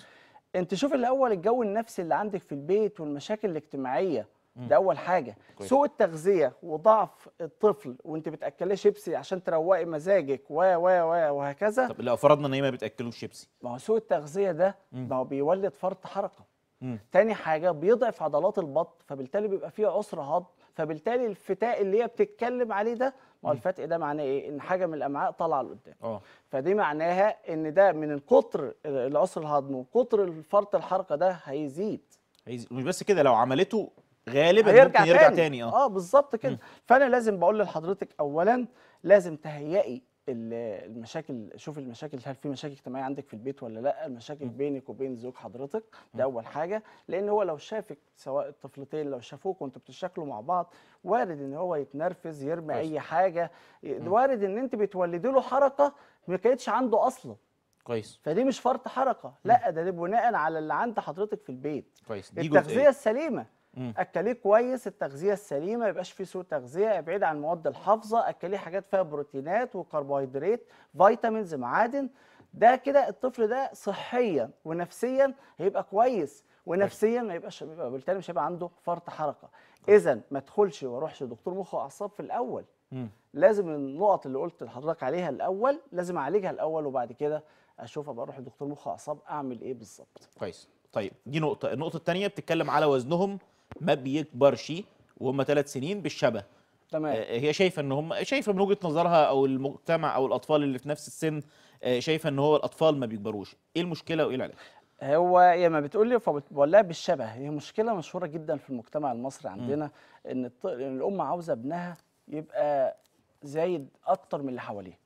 انت شوف الاول الجو النفسي اللي عندك في البيت والمشاكل الاجتماعيه ده اول حاجه كويس. سوء التغذيه وضعف الطفل وانت بتاكليه شيبسي عشان تروقي مزاجك و و و وهكذا طب لو فرضنا ان هي ما بتاكلوش شيبسي ما هو سوء التغذيه ده ما هو بيولد فرط حركه مم. تاني حاجه بيضعف عضلات البطن فبالتالي بيبقى فيه عسر هضم فبالتالي الفتاء اللي هي بتتكلم عليه ده ما هو الفتق ده معناه ايه؟ ان حاجه من الامعاء طالعه لقدام. اه فدي معناها ان ده من القطر العسر الهضم وكتر الفرط الحركه ده هيزيد هيزيد مش بس كده لو عملته غالبا هيرجع ممكن يرجع تاني, تاني اه, آه، بالظبط كده فانا لازم بقول لحضرتك اولا لازم تهيئي المشاكل شوف المشاكل هل في مشاكل اجتماعيه عندك في البيت ولا لا المشاكل بينك وبين زوج حضرتك ده اول حاجه لان هو لو شافك سواء الطفلتين لو شافوك وانتوا بتشكلوا مع بعض وارد ان هو يتنرفز يرمي اي حاجه وارد ان انت بتولدي له حركه ما كانتش عنده اصلا كويس فدي مش فرط حركه لا ده, ده بناء على اللي عند حضرتك في البيت كويس دي التغذيه السليمه اكليه كويس التغذيه السليمه ما يبقاش فيه سوء تغذيه ابعد عن مواد الحافظه اكليه حاجات فيها بروتينات وكربوهيدرات فيتامينز معادن ده كده الطفل ده صحيا ونفسيا هيبقى كويس ونفسيا ما يبقاش بالتالي مش هيبقى عنده فرط حركه طيب. اذا ما ادخلش واروحش لدكتور مخ واعصاب في الاول لازم النقط اللي قلت لحضرتك عليها الاول لازم اعالجها الاول وبعد كده اشوف ابقى اروح لدكتور مخ واعصاب اعمل ايه بالظبط كويس طيب دي نقطه النقطه الثانيه بتتكلم على وزنهم ما بيكبرش وهم ثلاث سنين بالشبه تمام آه، هي شايفه ان هم شايفه من وجهه نظرها او المجتمع او الاطفال اللي في نفس السن آه، شايفه ان هو الاطفال ما بيكبروش ايه المشكله وايه العلاج هو يا ما بتقول لي فبقول لها بالشبه هي مشكله مشهوره جدا في المجتمع المصري عندنا ان الام عاوزه ابنها يبقى زايد اكتر من اللي حواليه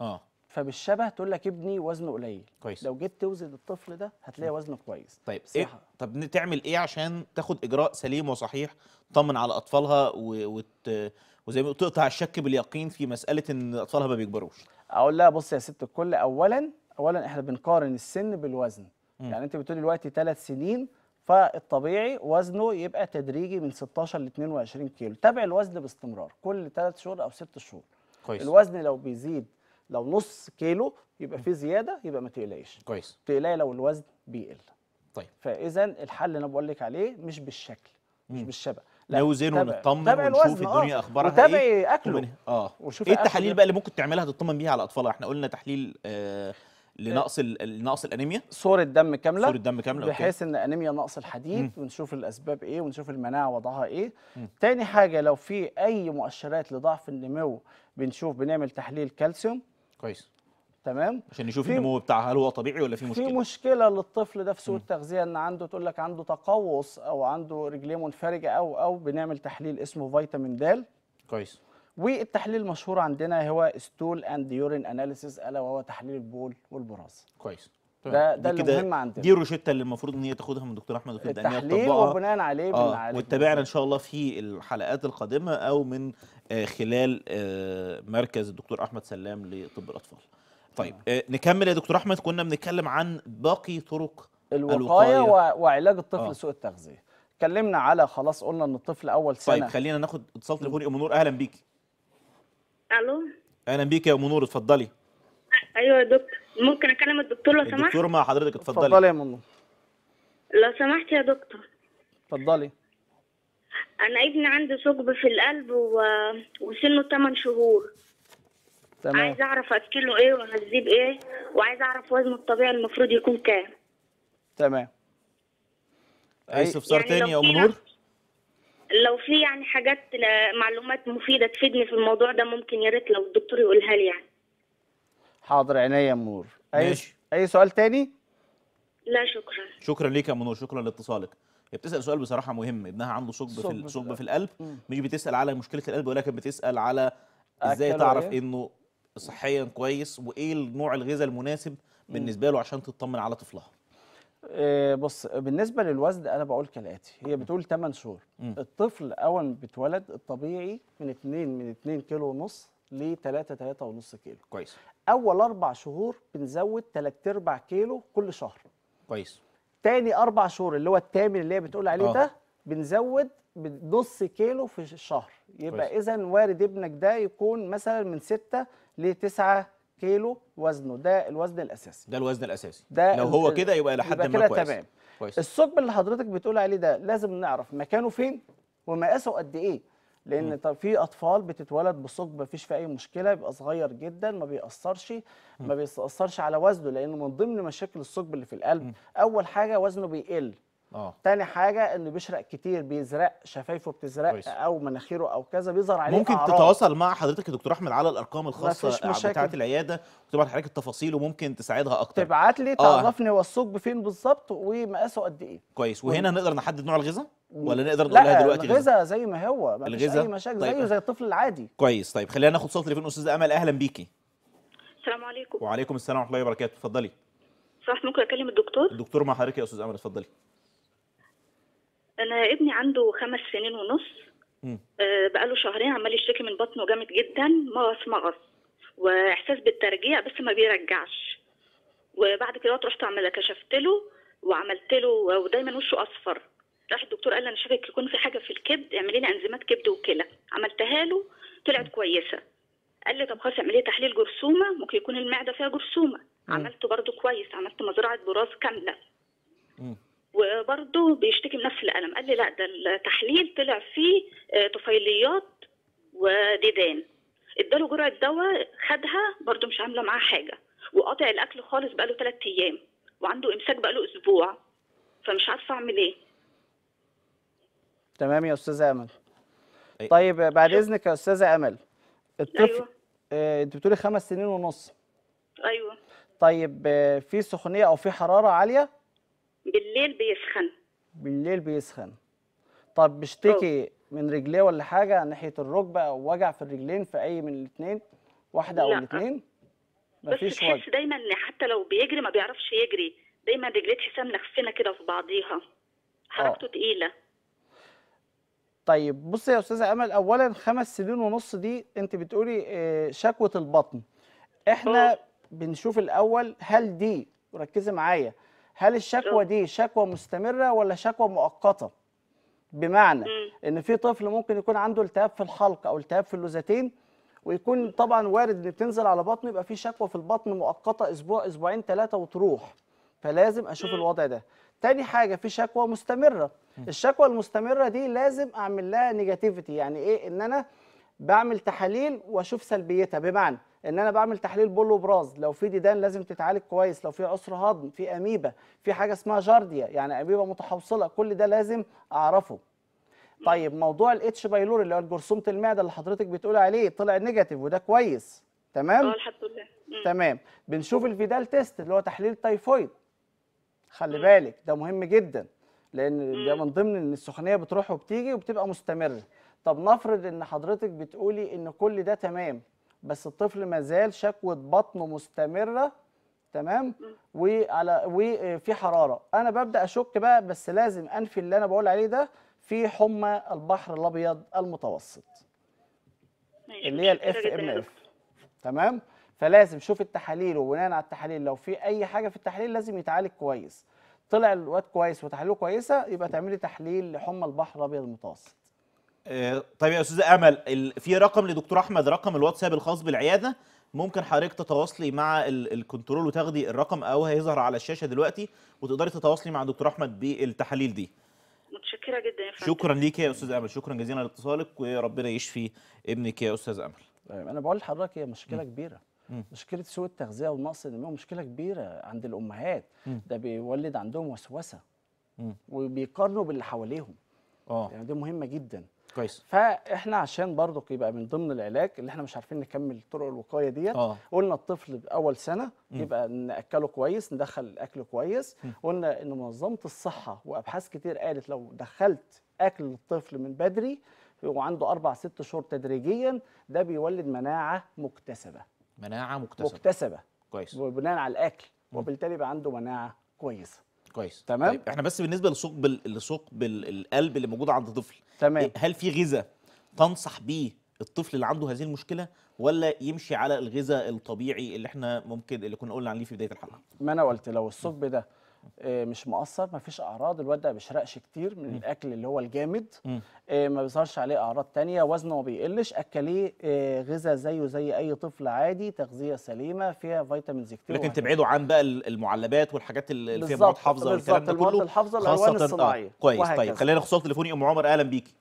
اه فبالشبه تقول لك ابني وزنه قليل كويس لو جيت توزن الطفل ده هتلاقي وزنه كويس طيب صحة. ايه طب تعمل ايه عشان تاخد اجراء سليم وصحيح تطمن على اطفالها و... وت... وزي ما تقطع الشك باليقين في مساله ان اطفالها ما بيكبروش اقول لها بص يا ست الكل اولا اولا احنا بنقارن السن بالوزن م. يعني انت بتقولي دلوقتي ثلاث سنين فالطبيعي وزنه يبقى تدريجي من 16 ل 22 كيلو تابع الوزن باستمرار كل ثلاث شهور او ست شهور كويس. الوزن لو بيزيد لو نص كيلو يبقى في زياده يبقى ما تقلقيش كويس تقلقي لو الوزن بيقل طيب فاذا الحل اللي انا بقول لك عليه مش بالشكل مش بالشبه لا نوزن ونطمن ونشوف الدنيا آه. اخبارها وتابعي ايه اكله اه وشوف ايه التحاليل بقى اللي ممكن تعملها تطمن بيها على اطفالها احنا قلنا تحليل آه لنقص نقص الانيميا صورة الدم كامله صورة الدم كامله بحيث ان انيميا نقص الحديد مم. ونشوف الاسباب ايه ونشوف المناعه وضعها ايه مم. تاني حاجه لو في اي مؤشرات لضعف النمو بنشوف بنعمل تحليل كالسيوم كويس تمام عشان نشوف النمو بتاعها هل هو طبيعي ولا في مشكله في مشكله للطفل ده في سوء التغذيه ان عنده تقول لك عنده تقوس او عنده رجليه منفرجه او او بنعمل تحليل اسمه فيتامين د كويس والتحليل المشهور عندنا هو ستول اند يورين اناليسيس الا وهو تحليل البول والبراز كويس ده طيب. ده المهم عندنا دي الروشته اللي المفروض ان هي تاخدها من دكتور احمد هي تطبقها وبناء عليه آه بنعالج وتتابعنا ان شاء الله في الحلقات القادمه او من آه، خلال آه، مركز الدكتور احمد سلام لطب الاطفال طيب نعم. آه، نكمل يا دكتور احمد كنا بنتكلم عن باقي طرق الوقايه, الوقاية. وعلاج الطفل آه. سوء التغذيه اتكلمنا على خلاص قلنا ان الطفل اول سنه طيب خلينا ناخد اتصال تليفوني ام نور اهلا بيكي الو اهلا بيكي يا ام نور اتفضلي ايوه يا دكتور ممكن اكلم الدكتور لو سمحت الدكتور مع حضرتك اتفضلي اتفضلي يا ام نور لو سمحت يا دكتور اتفضلي انا ابني عنده ثقب في القلب و... وسنه 8 شهور تمام عايز اعرف اكله ايه واغذيه بايه وعايز اعرف وزنه الطبيعي المفروض يكون كام تمام اي استفسار إيه؟ يعني تاني يا ام نور لو في يعني حاجات آه، معلومات مفيده تفيدني في الموضوع ده ممكن يا ريت لو الدكتور يقولها لي يعني حاضر عينيا يا ام نور اي ماشي. اي سؤال تاني لا شكرا شكرا ليك يا ام نور شكرا لاتصالك هي بتسال سؤال بصراحه مهم ابنها عنده ثقب في ثقب في القلب مش بتسال على مشكله القلب ولكن بتسال على ازاي تعرف إيه؟ انه صحيا كويس وايه نوع الغذاء المناسب بالنسبه له عشان تطمن على طفلها إيه بص بالنسبه للوزن انا بقول كالاتي هي بتقول 8 شهور الطفل اول ما بيتولد الطبيعي من 2 من 2 كيلو ونص ل 3 3 ونص كيلو كويس اول اربع شهور بنزود 3 4 كيلو كل شهر كويس تاني اربع شهور اللي هو التامن اللي هي بتقول عليه آه. ده بنزود بنص كيلو في الشهر يبقى اذا وارد ابنك ده يكون مثلا من 6 ل 9 كيلو وزنه ده الوزن الاساسي ده الوزن الاساسي ده لو هو كده يبقى لحد ما كويس تمام كويس الثقب اللي حضرتك بتقول عليه ده لازم نعرف مكانه فين ومقاسه قد ايه لان طب في اطفال بتتولد بثقب ما فيش فيه اي مشكله بيبقى صغير جدا ما بيأثرش ما بيأثرش على وزنه لانه من ضمن مشاكل الثقب اللي في القلب م. اول حاجه وزنه بيقل اه تاني حاجه انه بيشرق كتير بيزرق شفايفه بتزرق ويس. او مناخيره او كذا بيظهر عليه ممكن أعراض. تتواصل مع حضرتك يا دكتور احمد على الارقام الخاصه بتاعه العياده وتبعت لحضرتك التفاصيل وممكن تساعدها اكتر تبعت لي آه. تعرفني آه. هو الثقب فين بالظبط ومقاسه قد ايه كويس وهنا نقدر نحدد نوع الغذاء ولا نقدر نقولها دلوقتي الغذاء زي ما هو الغذاء اي مشاكل طيب. زيه زي الطفل العادي كويس طيب خلينا ناخد صوت تليفون استاذه امل اهلا بيكي السلام عليكم وعليكم السلام ورحمه الله وبركاته اتفضلي صح ممكن اكلم الدكتور الدكتور مع حضرتك يا استاذ امل اتفضلي انا ابني عنده خمس سنين ونص آه، بقى له شهرين عمال يشتكي من بطنه جامد جدا مغص مغص واحساس بالترجيع بس ما بيرجعش وبعد كده رحت عملت كشفت له وعملت له ودايما وشه اصفر راح الدكتور قال لي انا شايفك يكون في حاجه في الكبد اعملي لي انزيمات كبد وكلى عملتها له طلعت كويسه قال لي طب خلاص اعملي لي تحليل جرثومه ممكن يكون المعده فيها جرثومه عملته برده كويس عملت مزرعه براز كامله وبرده بيشتكي من نفس الالم قال لي لا ده التحليل طلع فيه آه، طفيليات وديدان اداله جرعه دواء خدها برده مش عامله معاه حاجه وقاطع الاكل خالص بقاله ثلاث ايام وعنده امساك بقاله اسبوع فمش عارفه اعمل ايه تمام يا استاذه امل أيوة. طيب بعد أيوه. اذنك يا استاذه امل الطفل أيوة. آه انت بتقولي خمس سنين ونص ايوه طيب آه في سخونيه او في حراره عاليه بالليل بيسخن بالليل بيسخن طب بيشتكي من رجليه ولا حاجه ناحيه الركبه او وجع في الرجلين في اي من الاثنين واحده او الاثنين مفيش وجع بس تحس دايما ان حتى لو بيجري ما بيعرفش يجري دايما رجليه تحسها منخفنه كده في بعضيها آه. حركته تقيله طيب بص يا استاذه امل اولا خمس سنين ونص دي انت بتقولي آه، شكوه البطن احنا بنشوف الاول هل دي ركزي معايا هل الشكوى دي شكوى مستمره ولا شكوى مؤقته بمعنى ان في طفل ممكن يكون عنده التهاب في الحلق او التهاب في اللوزتين ويكون طبعا وارد ان تنزل على بطنه يبقى في شكوى في البطن مؤقته اسبوع اسبوعين ثلاثه وتروح فلازم اشوف الوضع ده تاني حاجه في شكوى مستمره الشكوى المستمره دي لازم اعمل لها نيجاتيفيتي يعني ايه ان انا بعمل تحاليل واشوف سلبيتها بمعنى ان انا بعمل تحليل بول وبراز لو في ديدان لازم تتعالج كويس لو في عسر هضم في اميبا في حاجه اسمها جارديا يعني اميبا متحوصله كل ده لازم اعرفه طيب موضوع الاتش بايلوري اللي هو جرثومه المعده اللي حضرتك بتقول عليه طلع نيجاتيف وده كويس تمام اه الحمد لله تمام بنشوف الفيدال تيست اللي هو تحليل تايفويد خلي بالك ده مهم جدا لان ده من ضمن ان السخونيه بتروح وبتيجي وبتبقى مستمره طب نفرض ان حضرتك بتقولي ان كل ده تمام بس الطفل مازال شكوى بطن مستمره تمام وعلى وفي حراره انا ببدا اشك بقى بس لازم انفي اللي انا بقول عليه ده في حمى البحر الابيض المتوسط اللي هي الاف ام اف تمام فلازم شوف التحاليل وبناء على التحاليل لو في اي حاجه في التحليل لازم يتعالج كويس طلع الواد كويس وتحاليله كويسه يبقى تعملي تحليل لحمى البحر الابيض المتوسط آه، طيب يا استاذه امل في رقم لدكتور احمد رقم الواتساب الخاص بالعياده ممكن حضرتك تتواصلي مع الكنترول وتاخدي الرقم او هيظهر على الشاشه دلوقتي وتقدري تتواصلي مع دكتور احمد بالتحاليل دي متشكره جدا يا فندم شكرا ليك يا استاذ امل شكرا جزيلا لاتصالك وربنا يشفي ابنك يا استاذ امل انا بقول لحضرتك هي مشكله كبيره مشكله سوء التغذيه والنقص النمو مشكله كبيره عند الامهات مم. ده بيولد عندهم وسوسه وبيقارنوا باللي حواليهم اه يعني دي مهمه جدا كويس فاحنا عشان برضه يبقى من ضمن العلاج اللي احنا مش عارفين نكمل طرق الوقايه ديت آه. قلنا الطفل اول سنه م. يبقى ناكله كويس ندخل الاكل كويس م. قلنا ان منظمه الصحه وابحاث كتير قالت لو دخلت اكل الطفل من بدري وعنده اربع ست شهور تدريجيا ده بيولد مناعه مكتسبه مناعه مكتسبه مكتسبه كويس وبناء على الاكل وبالتالي يبقى عنده مناعه كويسه كويس تمام طيب احنا بس بالنسبه لثقب لثقب القلب اللي موجود عند الطفل تمام إيه، هل في غذاء تنصح بيه الطفل اللي عنده هذه المشكله ولا يمشي على الغذاء الطبيعي اللي احنا ممكن اللي كنا قلنا عليه في بدايه الحلقه ما انا قلت لو الثقب ده آه، مش مقصر ما فيش اعراض الواد ده ما بيشرقش كتير من الاكل اللي هو الجامد آه، ما بيظهرش عليه اعراض تانية وزنه ما بيقلش اكليه آه، غذاء زيه زي اي طفل عادي تغذيه سليمه فيها فيتامينز كتير لكن تبعده عن بقى المعلبات والحاجات اللي فيها مواد حافظه والكلام ده كله الحافظه الالوان الصناعيه آه. كويس طيب، وهكذا. طيب خلينا اتصال تليفوني ام عمر اهلا بيكي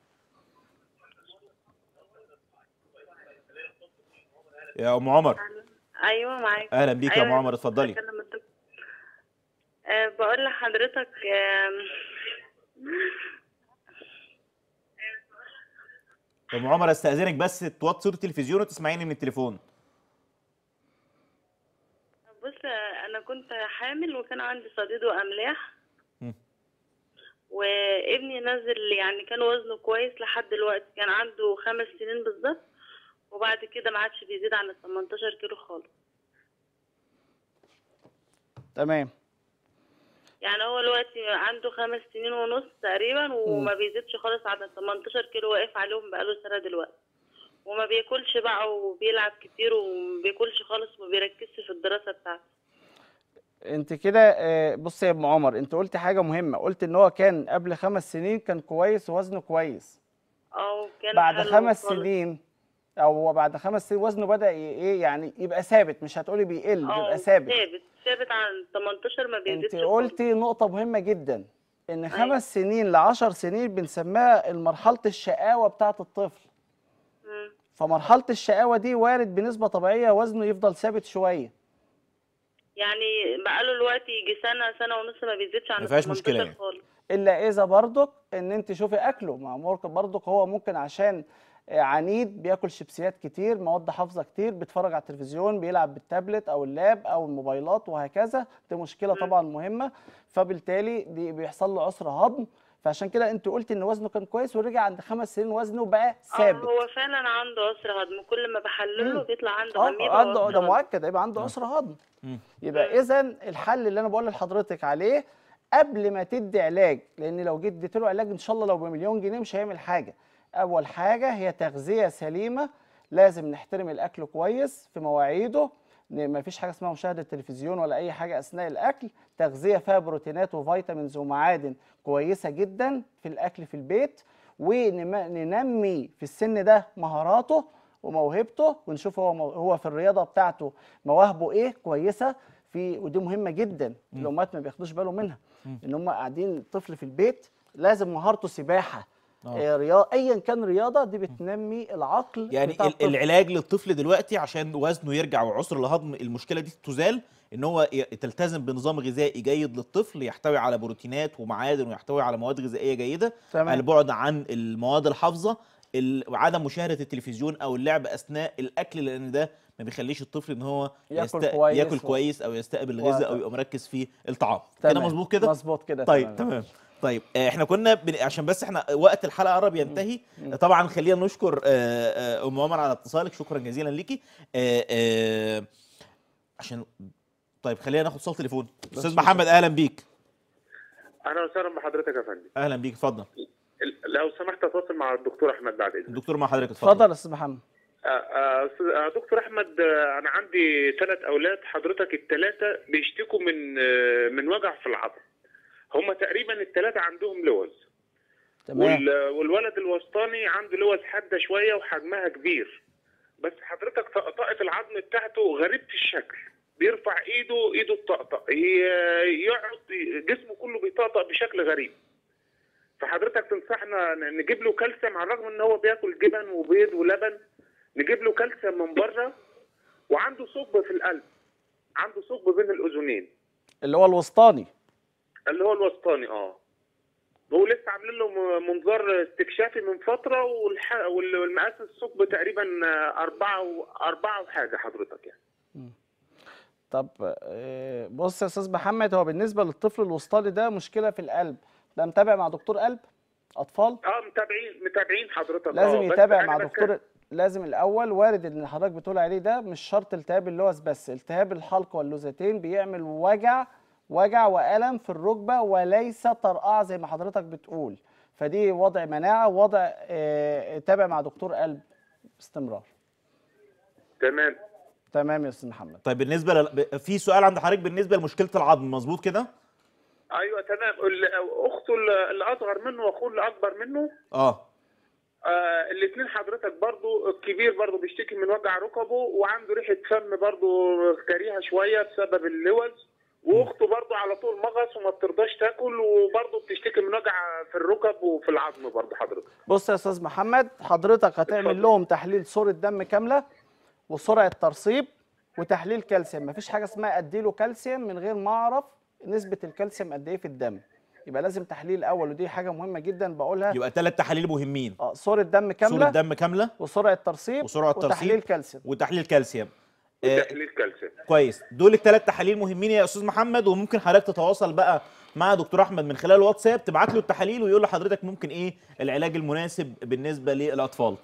يا ام عمر ايوه معاك اهلا بيكي أيوة يا ام أيوة، عمر اتفضلي آه، بقول لحضرتك ام عمر استاذنك بس توطي صوره التلفزيون وتسمعيني من التليفون بص انا كنت حامل وكان عندي صديد واملاح وابني نزل يعني كان وزنه كويس لحد دلوقتي كان عنده خمس سنين بالظبط وبعد كده ما عادش بيزيد عن ال 18 كيلو خالص تمام يعني هو دلوقتي عنده خمس سنين ونص تقريبا وما بيزيدش خالص عن 18 كيلو واقف عليهم بقاله سنه دلوقتي وما بياكلش بقى وبيلعب كتير وما بياكلش خالص وما بيركزش في الدراسه بتاعته انت كده آه، بصي يا ابن عمر انت قلت حاجه مهمه قلت ان هو كان قبل خمس سنين كان كويس ووزنه كويس اه كان بعد خمس خالص. سنين او بعد خمس سنين وزنه بدا ايه يعني يبقى ثابت مش هتقولي بيقل اه، بيبقى ثابت ثابت ثابت عن 18 ما بيزيدش انت قلتي نقطه مهمه جدا ان أيوة. خمس سنين ل 10 سنين بنسميها مرحله الشقاوه بتاعه الطفل فمرحله الشقاوه دي وارد بنسبه طبيعيه وزنه يفضل ثابت شويه يعني بقاله الوقت يجي سنه سنه ونص ما بيزيدش عن ما فيهاش مشكله يعني. خالص الا اذا برضك ان انت شوفي اكله ما ممكن برضك هو ممكن عشان عنيد بياكل شيبسيات كتير مواد حافظه كتير بيتفرج على التلفزيون بيلعب بالتابلت او اللاب او الموبايلات وهكذا دي مشكله طبعا مهمه فبالتالي دي بيحصل له عسر هضم فعشان كده انت قلت ان وزنه كان كويس ورجع عند خمس سنين وزنه بقى آه، ثابت اه هو فعلا عنده عسر هضم كل ما بحلله بيطلع عنده اميبا آه، عنده ده مؤكد هيبقى عنده آه. عسر هضم يبقى اذا الحل اللي انا بقول لحضرتك عليه قبل ما تدي علاج لان لو جيت اديت له علاج ان شاء الله لو بمليون جنيه مش هيعمل حاجه اول حاجه هي تغذيه سليمه لازم نحترم الاكل كويس في مواعيده ما فيش حاجه اسمها مشاهده تلفزيون ولا اي حاجه اثناء الاكل تغذيه فيها بروتينات وفيتامينز ومعادن كويسه جدا في الاكل في البيت وننمي في السن ده مهاراته وموهبته ونشوف هو هو في الرياضه بتاعته مواهبه ايه كويسه في ودي مهمه جدا الامهات ما بياخدوش بالهم منها ان هم قاعدين طفل في البيت لازم مهارته سباحه آه. آه، رياضه ايا كان رياضه دي بتنمي العقل يعني العلاج للطفل دلوقتي عشان وزنه يرجع وعسر الهضم المشكله دي تزال ان هو تلتزم بنظام غذائي جيد للطفل يحتوي على بروتينات ومعادن ويحتوي على مواد غذائيه جيده تمام. البعد عن المواد الحافظه عدم مشاهده التلفزيون او اللعب اثناء الاكل لان ده ما بيخليش الطفل ان هو ياكل, يست... كويس, ياكل كويس او يستقبل الغذاء او يبقى مركز في الطعام كده مظبوط كده مظبوط كده طيب تمام, تمام. طيب آه، احنا كنا بن... عشان بس احنا وقت الحلقه قرب ينتهي طبعا خلينا نشكر آه، آه، ام عمر على اتصالك شكرا جزيلا ليكي عشان طيب خلينا ناخد صوت تليفون استاذ محمد اهلا بيك اهلا وسهلا بحضرتك يا فندم اهلا بيك اتفضل لو سمحت اتواصل مع الدكتور احمد بعد اذنك الدكتور مع حضرتك اتفضل اتفضل استاذ محمد دكتور احمد انا عندي ثلاث اولاد حضرتك الثلاثه بيشتكوا من من وجع في العظم هم تقريبا الثلاثه عندهم لوز تمام والولد الوسطاني عنده لوز حاده شويه وحجمها كبير بس حضرتك طقطقه العظم بتاعته غريبه الشكل بيرفع ايده ايده الطقطق يقعد جسمه كله بيطقطق بشكل غريب فحضرتك تنصحنا نجيب له كالسيوم على الرغم ان هو بياكل جبن وبيض ولبن نجيب له كالسيوم من بره وعنده ثقب في القلب عنده ثقب بين الاذنين اللي هو الوسطاني اللي هو الوسطاني اه هو لسه عاملين له منظار استكشافي من فتره والح... والمقاس الثقب تقريبا أربعة و... أربعة وحاجه حضرتك يعني. طب آه، بص يا استاذ محمد هو بالنسبه للطفل الوسطاني ده مشكله في القلب، ده متابع مع دكتور قلب؟ اطفال؟ اه متابعين متابعين حضرتك لازم آه، يتابع يعني مع دكتور كان... لازم الاول وارد ان حضرتك بتقول عليه ده مش شرط التهاب اللوز بس، التهاب الحلق واللوزتين بيعمل وجع وجع والم في الركبه وليس طرقعه زي ما حضرتك بتقول فدي وضع مناعه وضع آه، تابع مع دكتور قلب باستمرار تمام تمام يا استاذ محمد طيب بالنسبه ل... في سؤال عند حضرتك بالنسبه لمشكله العظم مظبوط كده ايوه تمام اخته اللي اصغر منه واخوه اللي اكبر منه اه, آه الاثنين حضرتك برضو الكبير برضو بيشتكي من وجع ركبه وعنده ريحه فم برضو كريهه شويه بسبب اللوز واخته برضه على طول مغص وما بترضاش تاكل وبرضه بتشتكي من وجع في الركب وفي العظم برضه حضرتك بص يا استاذ محمد حضرتك هتعمل لهم تحليل صوره دم كامله وسرعه ترسيب وتحليل كالسيوم مفيش حاجه اسمها اديله كالسيوم من غير ما اعرف نسبه الكالسيوم قد ايه في الدم يبقى لازم تحليل اول ودي حاجه مهمه جدا بقولها يبقى ثلاث تحاليل مهمين اه صوره دم كامله صوره دم كامله وسرعه ترسيب وسرعه ترسيب وتحليل كالسيوم وتحليل كالسيوم وتحليل آه، كالسيوم كويس دول الثلاث تحاليل مهمين يا استاذ محمد وممكن حضرتك تتواصل بقى مع دكتور احمد من خلال الواتساب تبعت له التحاليل ويقول لحضرتك ممكن ايه العلاج المناسب بالنسبه للاطفال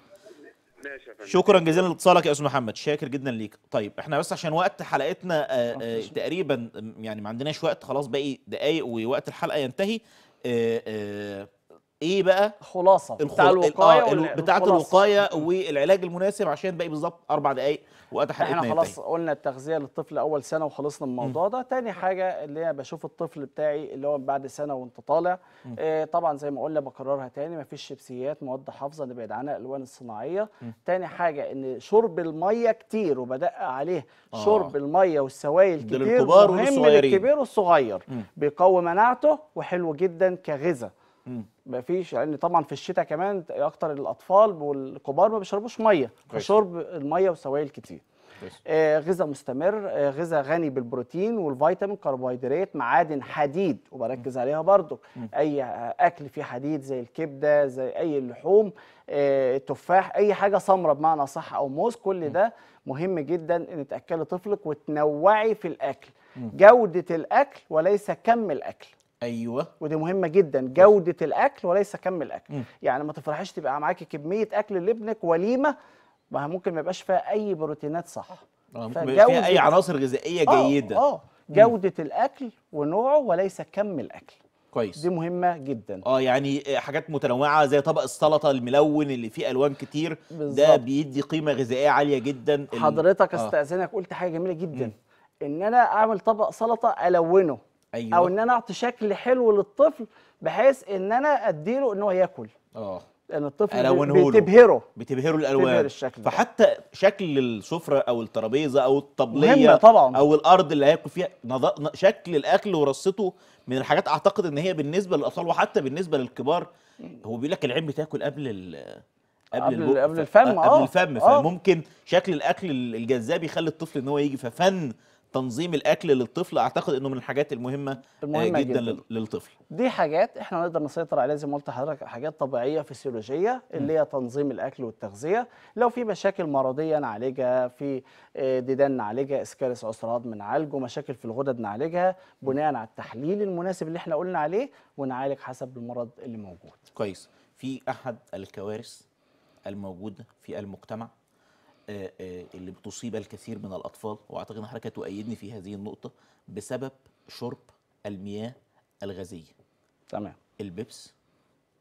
شكرا جزيلا لاتصالك يا استاذ محمد شاكر جدا ليك طيب احنا بس عشان وقت حلقتنا آه، آه، تقريبا يعني ما عندناش وقت خلاص باقي دقايق ووقت الحلقه ينتهي آآ ايه بقى خلاصه الخل... بتاع آه، الوقايه ال... بتاعه الوقايه والعلاج المناسب عشان باقي بالظبط اربع دقائق وقت يعني احنا خلاص قلنا التغذيه للطفل اول سنه وخلصنا من الموضوع ده تاني حاجه اللي انا بشوف الطفل بتاعي اللي هو بعد سنه وانت طالع إيه طبعا زي ما قلنا بكررها تاني مفيش شيبسيات مواد حافظه نبعد عنها الالوان الصناعيه مم. تاني حاجه ان شرب الميه كتير وبدقق عليه آه. شرب الميه والسوائل كتير للكبار مهم للكبير والصغير بيقوي مناعته وحلو جدا كغذاء ما فيش لان طبعا في الشتاء كمان اكتر الاطفال والكبار ما بيشربوش ميه فشرب الميه والسوائل كتير آه غذاء مستمر آه غذاء غني بالبروتين والفيتامين كربوهيدرات معادن حديد وبركز عليها برضو م. اي اكل فيه حديد زي الكبده زي اي اللحوم آه التفاح اي حاجه سمراء بمعنى صح او موز كل ده مهم جدا ان تاكلي طفلك وتنوعي في الاكل م. جوده الاكل وليس كم الاكل ايوه ودي مهمه جدا جوده الاكل وليس كم الاكل مم. يعني ما تفرحش تبقى معاكي كميه اكل لابنك وليمه ما ممكن ما يبقاش فيها اي بروتينات صح آه. فيها اي عناصر غذائيه آه، جيده اه, جوده مم. الاكل ونوعه وليس كم الاكل كويس دي مهمه جدا اه يعني حاجات متنوعه زي طبق السلطه الملون اللي فيه الوان كتير بالزبط. ده بيدي قيمه غذائيه عاليه جدا حضرتك آه. استاذنك آه. قلت حاجه جميله جدا م. ان انا اعمل طبق سلطه الونه أيوة. او ان انا اعطي شكل حلو للطفل بحيث ان انا اديله ان هو ياكل اه لان الطفل بتبهره بتبهره الالوان بتبهر الشكل فحتى شكل السفره او الترابيزه او الطبليه مهمة طبعا او الارض اللي هياكل فيها نض... شكل الاكل ورصته من الحاجات اعتقد ان هي بالنسبه للاطفال وحتى بالنسبه للكبار هو بيقول لك العين بتاكل قبل ال... قبل قبل, قبل الفم اه قبل الفم آه. فممكن شكل الاكل الجذاب يخلي الطفل ان هو يجي ففن تنظيم الاكل للطفل اعتقد انه من الحاجات المهمه, آه، المهمة جدا, جدا للطفل دي حاجات احنا نقدر نسيطر عليها زي ما قلت لحضرتك حاجات طبيعيه فسيولوجيه اللي هي تنظيم الاكل والتغذيه لو في مشاكل مرضيه نعالجها في آه، ديدان نعالجها اسكارس عسراد نعالجه مشاكل في الغدد نعالجها بناء على التحليل المناسب اللي احنا قلنا عليه ونعالج حسب المرض اللي موجود كويس في احد الكوارث الموجوده في المجتمع آه، آه، اللي بتصيب الكثير من الأطفال وأعتقد أن حضرتك تؤيدني في هذه النقطة بسبب شرب المياه الغازية تمام البيبس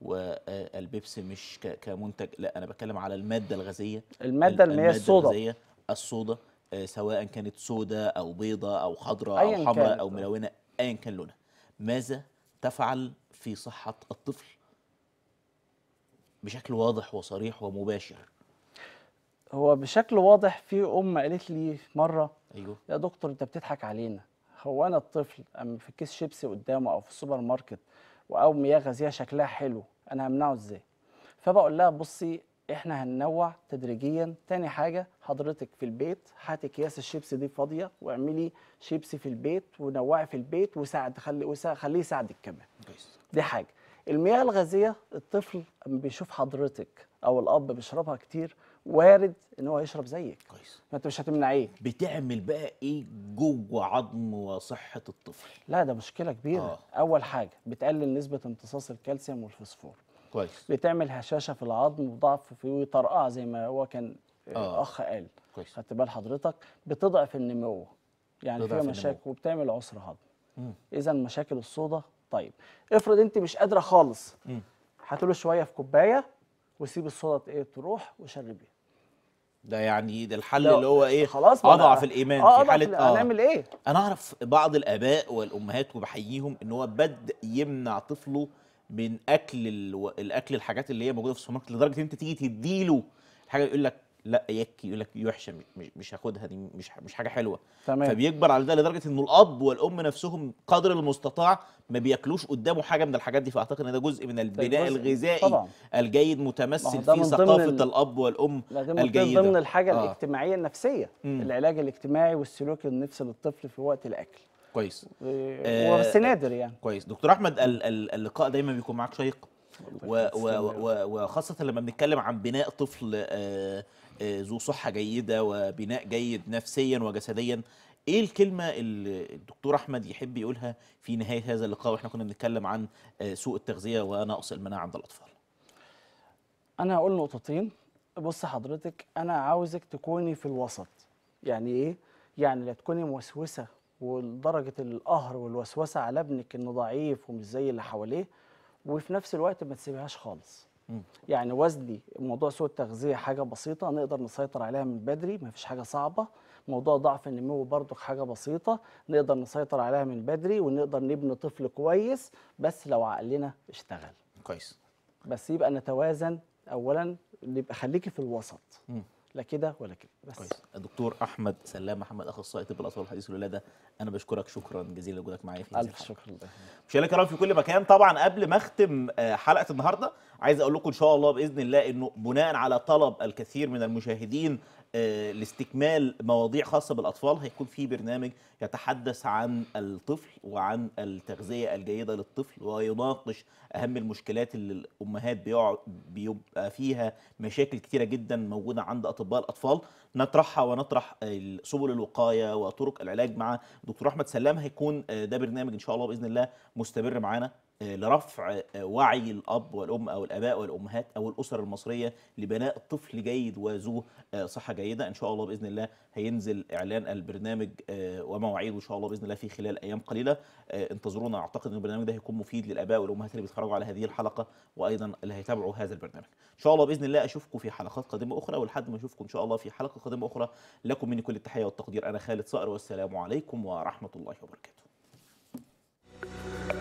والبيبس آه، مش كمنتج لا أنا بتكلم على المادة الغازية المادة المياه الصودا الصودا سواء كانت سودا أو بيضة أو خضراء أو حمراء أو ملونة أيا كان لونها ماذا تفعل في صحة الطفل بشكل واضح وصريح ومباشر هو بشكل واضح في ام قالت لي مره ايوه يا دكتور انت بتضحك علينا هو انا الطفل اما في كيس شيبسي قدامه او في السوبر ماركت او مياه غازيه شكلها حلو انا همنعه ازاي فبقول لها بصي احنا هننوع تدريجيا تاني حاجه حضرتك في البيت هاتي اكياس الشيبسي دي فاضيه واعملي شيبسي في البيت ونوعي في البيت وساعد خلي خليه يساعدك كمان دي حاجه المياه الغازيه الطفل بيشوف حضرتك او الاب بيشربها كتير وارد ان هو يشرب زيك كويس فانت مش مش هتمنعيه بتعمل بقى ايه جوه عظم وصحه الطفل لا ده مشكله كبيره آه. اول حاجه بتقلل نسبه امتصاص الكالسيوم والفوسفور كويس بتعمل هشاشه في العظم وضعف في طرقعه زي ما هو كان آه،, آه. اخ قال كويس خدت بال حضرتك بتضعف النمو يعني فيها مشاكل النمو. وبتعمل عسر هضم اذا مشاكل الصودا طيب افرض انت مش قادره خالص له شويه في كوبايه وسيب الصودا ايه تروح وشربيه ده يعني ده الحل اللي هو ايه خلاص اضعف الايمان آه في حاله اه هنعمل ايه انا اعرف بعض الاباء والامهات وبحييهم ان هو بدا يمنع طفله من اكل الاكل الحاجات اللي هي موجوده في السوبر ماركت لدرجه ان انت تيجي تديله حاجه يقول لك لا يكي يقول لك وحشه مش مش هاخدها دي مش مش حاجه حلوه تمام. فبيكبر على ده لدرجه انه الاب والام نفسهم قدر المستطاع ما بياكلوش قدامه حاجه من الحاجات دي فاعتقد ان ده جزء من البناء الغذائي طبعا. الجيد متمثل في ثقافه ال... الاب والام الجيده ضمن الحاجه آه. الاجتماعيه النفسيه مم. العلاج الاجتماعي والسلوك النفسي للطفل في وقت الاكل كويس آه، آه، بس آه نادر يعني كويس دكتور احمد اللقاء دايما بيكون معاك شيق وخاصة لما بنتكلم عن بناء طفل آه، آه، ذو صحه جيده وبناء جيد نفسيا وجسديا ايه الكلمه اللي الدكتور احمد يحب يقولها في نهايه هذا اللقاء واحنا كنا بنتكلم عن آه، سوء التغذيه ونقص المناعه عند الاطفال انا هقول نقطتين بص حضرتك انا عاوزك تكوني في الوسط يعني ايه يعني لا تكوني موسوسه ولدرجه القهر والوسوسه على ابنك انه ضعيف ومش زي اللي حواليه وفي نفس الوقت ما تسيبهاش خالص يعني وزني موضوع سوء التغذيه حاجه بسيطه نقدر نسيطر عليها من بدري ما فيش حاجه صعبه موضوع ضعف النمو برضه حاجه بسيطه نقدر نسيطر عليها من بدري ونقدر نبني طفل كويس بس لو عقلنا اشتغل كويس بس يبقى نتوازن اولا نبقى خليكي في الوسط مم. لا كده ولا كده بس كويس الدكتور احمد سلام محمد اخصائي طب الاطفال والحديث الولاده انا بشكرك شكرا جزيلا لوجودك معايا في الف شكر لك في كل مكان طبعا قبل ما اختم آه، حلقه النهارده عايز اقول لكم ان شاء الله باذن الله انه بناء على طلب الكثير من المشاهدين لاستكمال مواضيع خاصه بالاطفال هيكون في برنامج يتحدث عن الطفل وعن التغذيه الجيده للطفل ويناقش اهم المشكلات اللي الامهات بيبقى فيها مشاكل كتيره جدا موجوده عند اطباء الاطفال نطرحها ونطرح سبل الوقايه وطرق العلاج مع دكتور احمد سلام هيكون آه، ده برنامج ان شاء الله باذن الله مستمر معانا آه، لرفع آه، وعي الاب والام او الاباء والامهات او الاسر المصريه لبناء طفل جيد وذو صحه جيده ان شاء الله باذن الله هينزل اعلان البرنامج ومواعيده ان شاء الله باذن الله في خلال ايام قليله انتظرونا اعتقد ان البرنامج ده هيكون مفيد للاباء والامهات اللي بيتفرجوا على هذه الحلقه وايضا اللي هيتابعوا هذا البرنامج ان شاء الله باذن الله اشوفكم في حلقات قادمه اخرى ولحد ما اشوفكم ان شاء الله في حلقه قادمة أخرى لكم مني كل التحية والتقدير أنا خالد صقر والسلام عليكم ورحمة الله وبركاته